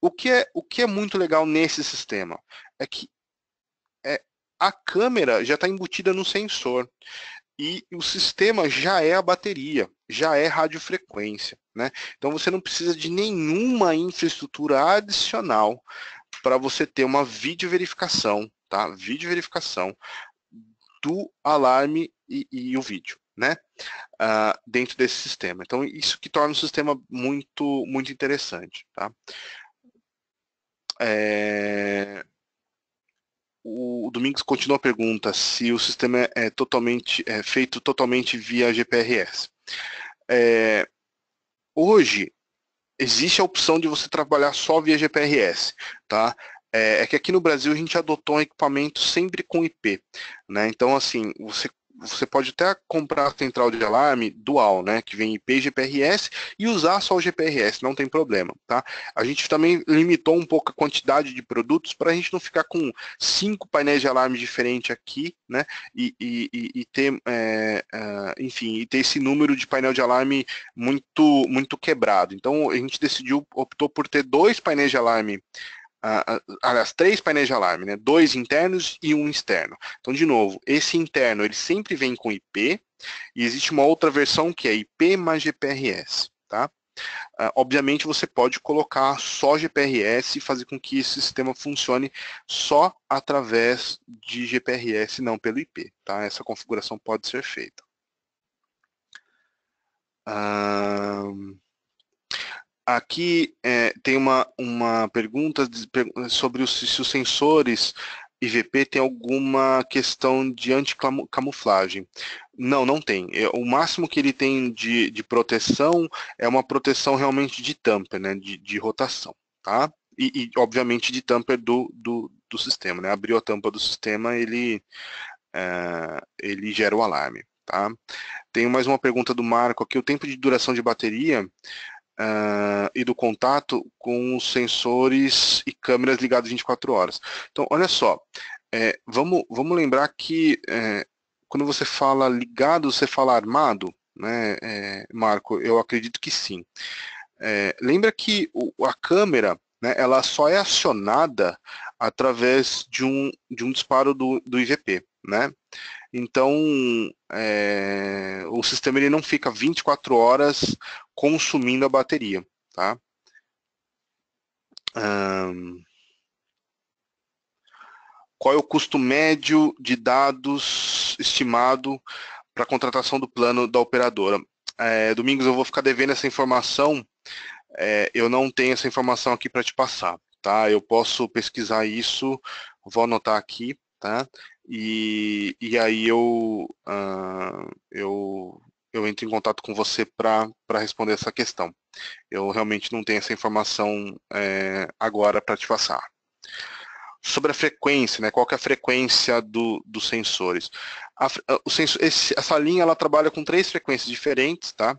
O que é, o que é muito legal nesse sistema é que é, a câmera já está embutida no sensor e o sistema já é a bateria, já é radiofrequência. Né? Então você não precisa de nenhuma infraestrutura adicional para você ter uma vídeo verificação, tá? verificação do alarme e, e o vídeo, né? Uh, dentro desse sistema. Então isso que torna o sistema muito, muito interessante, tá? É... O Domingos continua a pergunta se o sistema é totalmente é feito totalmente via GPRS. É, hoje existe a opção de você trabalhar só via GPRS, tá? É, é, que aqui no Brasil a gente adotou um equipamento sempre com IP, né? Então assim você você pode até comprar a central de alarme dual, né, que vem IP e GPRS e usar só o GPRS, não tem problema, tá? A gente também limitou um pouco a quantidade de produtos para a gente não ficar com cinco painéis de alarme diferentes aqui, né, e, e, e ter, é, é, enfim, e ter esse número de painel de alarme muito, muito quebrado. Então a gente decidiu, optou por ter dois painéis de alarme a, aliás, três painéis de alarme, né? Dois internos e um externo. Então, de novo, esse interno ele sempre vem com IP e existe uma outra versão que é IP mais GPRS, tá? Uh, obviamente você pode colocar só GPRS e fazer com que esse sistema funcione só através de GPRS, não pelo IP. Tá? Essa configuração pode ser feita. Uh... Aqui é, tem uma, uma pergunta sobre os, se os sensores IVP tem alguma questão de anticamuflagem. Não, não tem. É, o máximo que ele tem de, de proteção é uma proteção realmente de tamper, né? de, de rotação. Tá? E, e, obviamente, de tamper do, do, do sistema. Né? Abriu a tampa do sistema, ele, é, ele gera o alarme. Tá? Tenho mais uma pergunta do Marco aqui. O tempo de duração de bateria uh, e do contato com sensores e câmeras ligados 24 horas. Então, olha só, é, vamos, vamos lembrar que é, quando você fala ligado, você fala armado, né, é, Marco? Eu acredito que sim. É, lembra que o, a câmera né, ela só é acionada através de um, de um disparo do, do IVP. Né? Então, é, o sistema ele não fica 24 horas consumindo a bateria, tá? Um, qual é o custo médio de dados estimado para contratação do plano da operadora? É, Domingos, eu vou ficar devendo essa informação. É, eu não tenho essa informação aqui para te passar, tá? Eu posso pesquisar isso, vou anotar aqui, tá? E, e aí eu, uh, eu, eu entro em contato com você para responder essa questão. Eu realmente não tenho essa informação é, agora para te passar. Sobre a frequência, né? qual é a frequência do, dos sensores? A, ah, o sensor, esse, essa linha ela trabalha com três frequências diferentes, tá?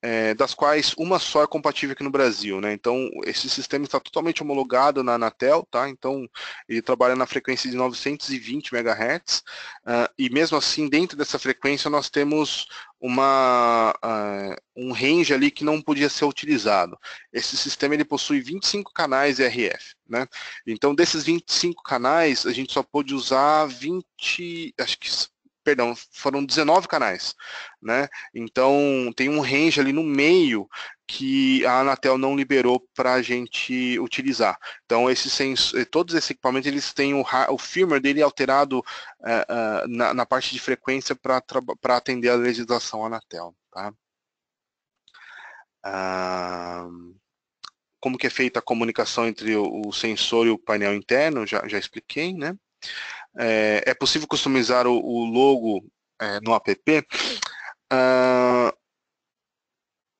é, das quais uma só é compatível aqui no Brasil, né? Então esse sistema está totalmente homologado na Anatel, tá? Então ele trabalha na frequência de 920 MHz uh, e mesmo assim dentro dessa frequência nós temos uma uh, um range ali que não podia ser utilizado. Esse sistema ele possui 25 canais RF, né? Então desses 25 canais a gente só pôde usar 20, acho que perdão, foram 19 canais, né? Então tem um range ali no meio que a Anatel não liberou para a gente utilizar. Então esse sensor, eh, todos esses equipamentos eles têm o, o firmware dele alterado uh, uh, na, na, parte de frequência para atender a legislação Anatel, tá? Uh, como que é feita a comunicação entre o, o sensor e o painel interno, já, já expliquei, né? é, é possível customizar o, o logo é, no app? Uh,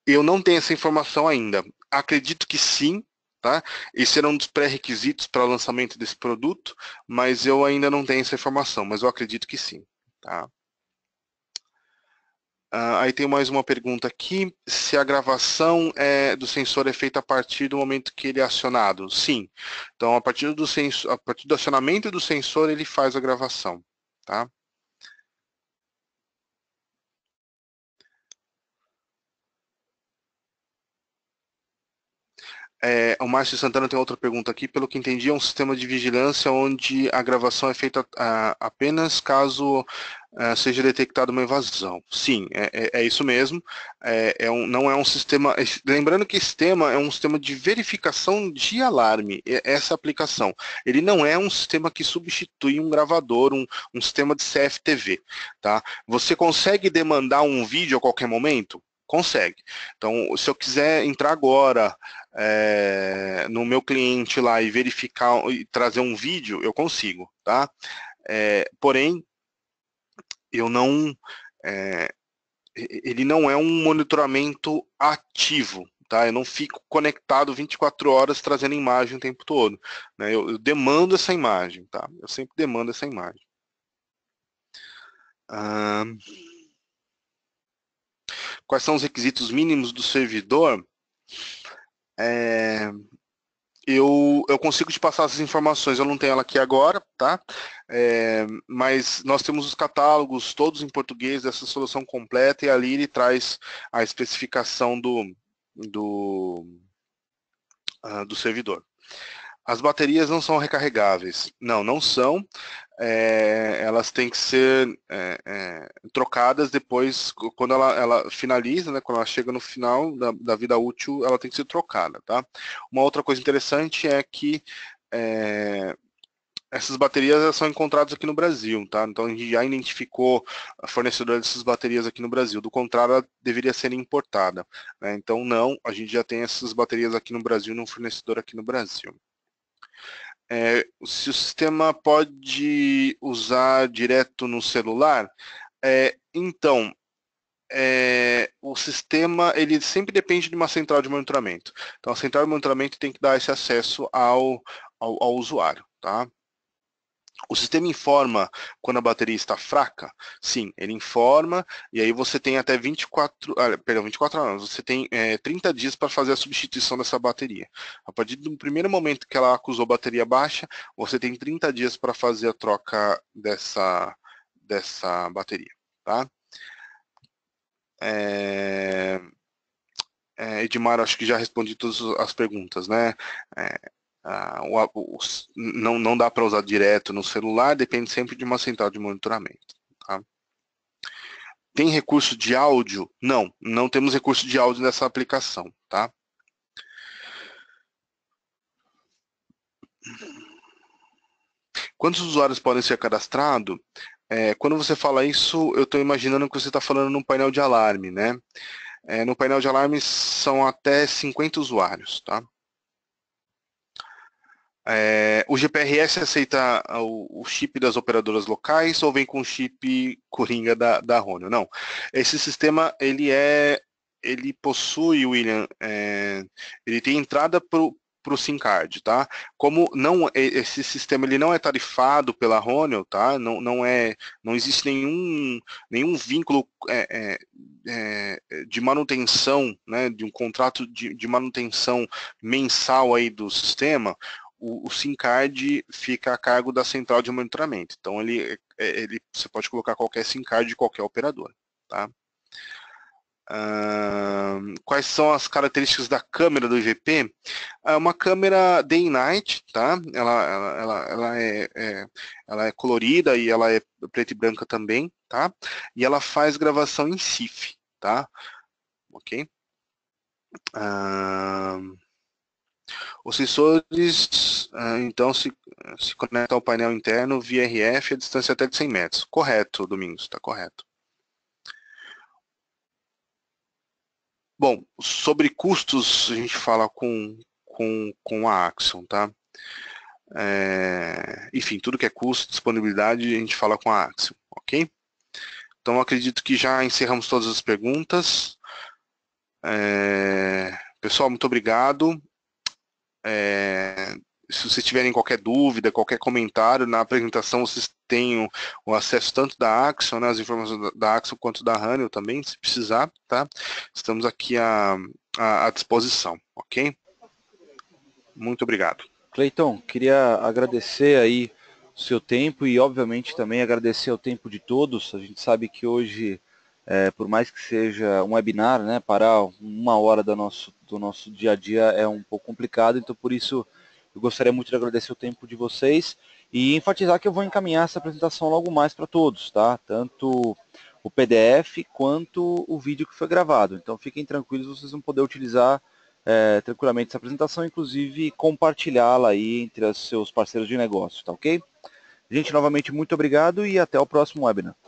eu não tenho essa informação ainda. Acredito que sim, tá? Esse era um dos pré-requisitos para o lançamento desse produto, mas eu ainda não tenho essa informação, mas eu acredito que sim, tá? Uh, aí tem mais uma pergunta aqui: se a gravação é, do sensor é feita a partir do momento que ele é acionado? Sim. Então, a partir do, senso, a partir do acionamento do sensor, ele faz a gravação. Tá? É, o Márcio Santana tem outra pergunta aqui. Pelo que entendi, é um sistema de vigilância onde a gravação é feita a, ah, apenas caso a, ah, seja detectada uma invasão. Sim, é, é, é isso mesmo. É, é, um, não é um sistema. Lembrando que esse tema é um sistema de verificação de alarme, essa aplicação. Ele não é um sistema que substitui um gravador, um, um sistema de CFTV. Tá? Você consegue demandar um vídeo a qualquer momento? Consegue. Então, se eu quiser entrar agora é, no meu cliente lá e verificar e trazer um vídeo, eu consigo, tá? É, porém, eu não. É, ele não é um monitoramento ativo, tá? Eu não fico conectado 24 horas trazendo imagem o tempo todo. Né? Eu, eu demando essa imagem, tá? Eu sempre demando essa imagem. Ah quais são os requisitos mínimos do servidor, é, eu, eu consigo te passar essas informações. Eu não tenho ela aqui agora, tá? É, mas nós temos os catálogos todos em português dessa solução completa e ali ele traz a especificação do, do, uh, do servidor. As baterias não são recarregáveis. Não, não são é, elas têm que ser é, é, trocadas depois, quando ela, ela, finaliza, né, quando ela chega no final da, da, vida útil, ela tem que ser trocada. Tá? Uma outra coisa interessante é que é, essas baterias são encontradas aqui no Brasil, tá? Então a gente já identificou a fornecedora dessas baterias aqui no Brasil. Do contrário, ela deveria ser importada. Né? Então não, a gente já tem essas baterias aqui no Brasil, num fornecedor aqui no Brasil é, se o sistema pode usar direto no celular, é, então é, o sistema ele sempre depende de uma central de monitoramento. Então a central de monitoramento tem que dar esse acesso ao, ao, ao usuário, tá? O sistema informa quando a bateria está fraca? Sim, ele informa, e aí você tem até 24, ah, perdão, 24 horas, você tem é, 30 dias para fazer a substituição dessa bateria. A partir do primeiro momento que ela acusou bateria baixa, você tem 30 dias para fazer a troca dessa, dessa bateria. Tá? É... É, Edmar, acho que já respondi todas as perguntas, né? É, ah, o, o, não, não dá para usar direto no celular, depende sempre de uma central de monitoramento. Tá? Tem recurso de áudio? Não, não temos recurso de áudio nessa aplicação. Tá? Quantos usuários podem ser cadastrados? É, quando você fala isso, eu estou imaginando que você está falando num painel de alarme, né? É, no painel de alarme são até 50 usuários, tá? É, o GPRS aceita ah, o, o, chip das operadoras locais ou vem com o chip coringa da, da Rônio? Não. Esse sistema, ele é... Ele possui, William, é, ele tem entrada pro, para o SIM card, tá? Como não esse sistema ele não é tarifado pela Ronel, tá? Não, não é, não existe nenhum nenhum vínculo é, é, é, de manutenção, né? De um contrato de, de manutenção mensal aí do sistema o, o SIM card fica a cargo da central de monitoramento. Então ele, é, ele você pode colocar qualquer SIM card de qualquer operador. Tá? Uh, quais são as características da câmera do IVP? É uma câmera day and night, tá? Ela, ela, ela, ela é, é, ela é colorida e ela é preta e branca também, tá? E ela faz gravação em CIF, tá? Ok? Uh, os sensores, eh, então, se, se conectam ao painel interno via RF a distância até de 100 metros. Correto, Domingos, está correto. Bom, sobre custos, a gente fala com, com, com a Axon, tá? É, enfim, tudo que é custo, disponibilidade, a gente fala com a Axon, ok? Então, acredito que já encerramos todas as perguntas. É, pessoal, muito obrigado. É, se vocês tiverem qualquer dúvida, qualquer comentário, na apresentação vocês têm o, o acesso tanto da Axon, né, as informações da, da Axon, quanto da Hanel também, se precisar, tá? Estamos aqui à, à, à disposição, ok? Muito obrigado. Cleiton, queria agradecer aí o seu tempo e, obviamente, também agradecer o tempo de todos. A gente sabe que hoje é, por mais que seja um webinar, né, parar uma hora do nosso, do nosso dia a dia é um pouco complicado, então por isso eu gostaria muito de agradecer o tempo de vocês e enfatizar que eu vou encaminhar essa apresentação logo mais para todos, tá? Tanto o PDF quanto o vídeo que foi gravado. Então fiquem tranquilos, vocês vão poder utilizar é, tranquilamente essa apresentação, inclusive compartilhá-la aí entre os seus parceiros de negócio, tá ok? Gente, novamente, muito obrigado e até o próximo webinar.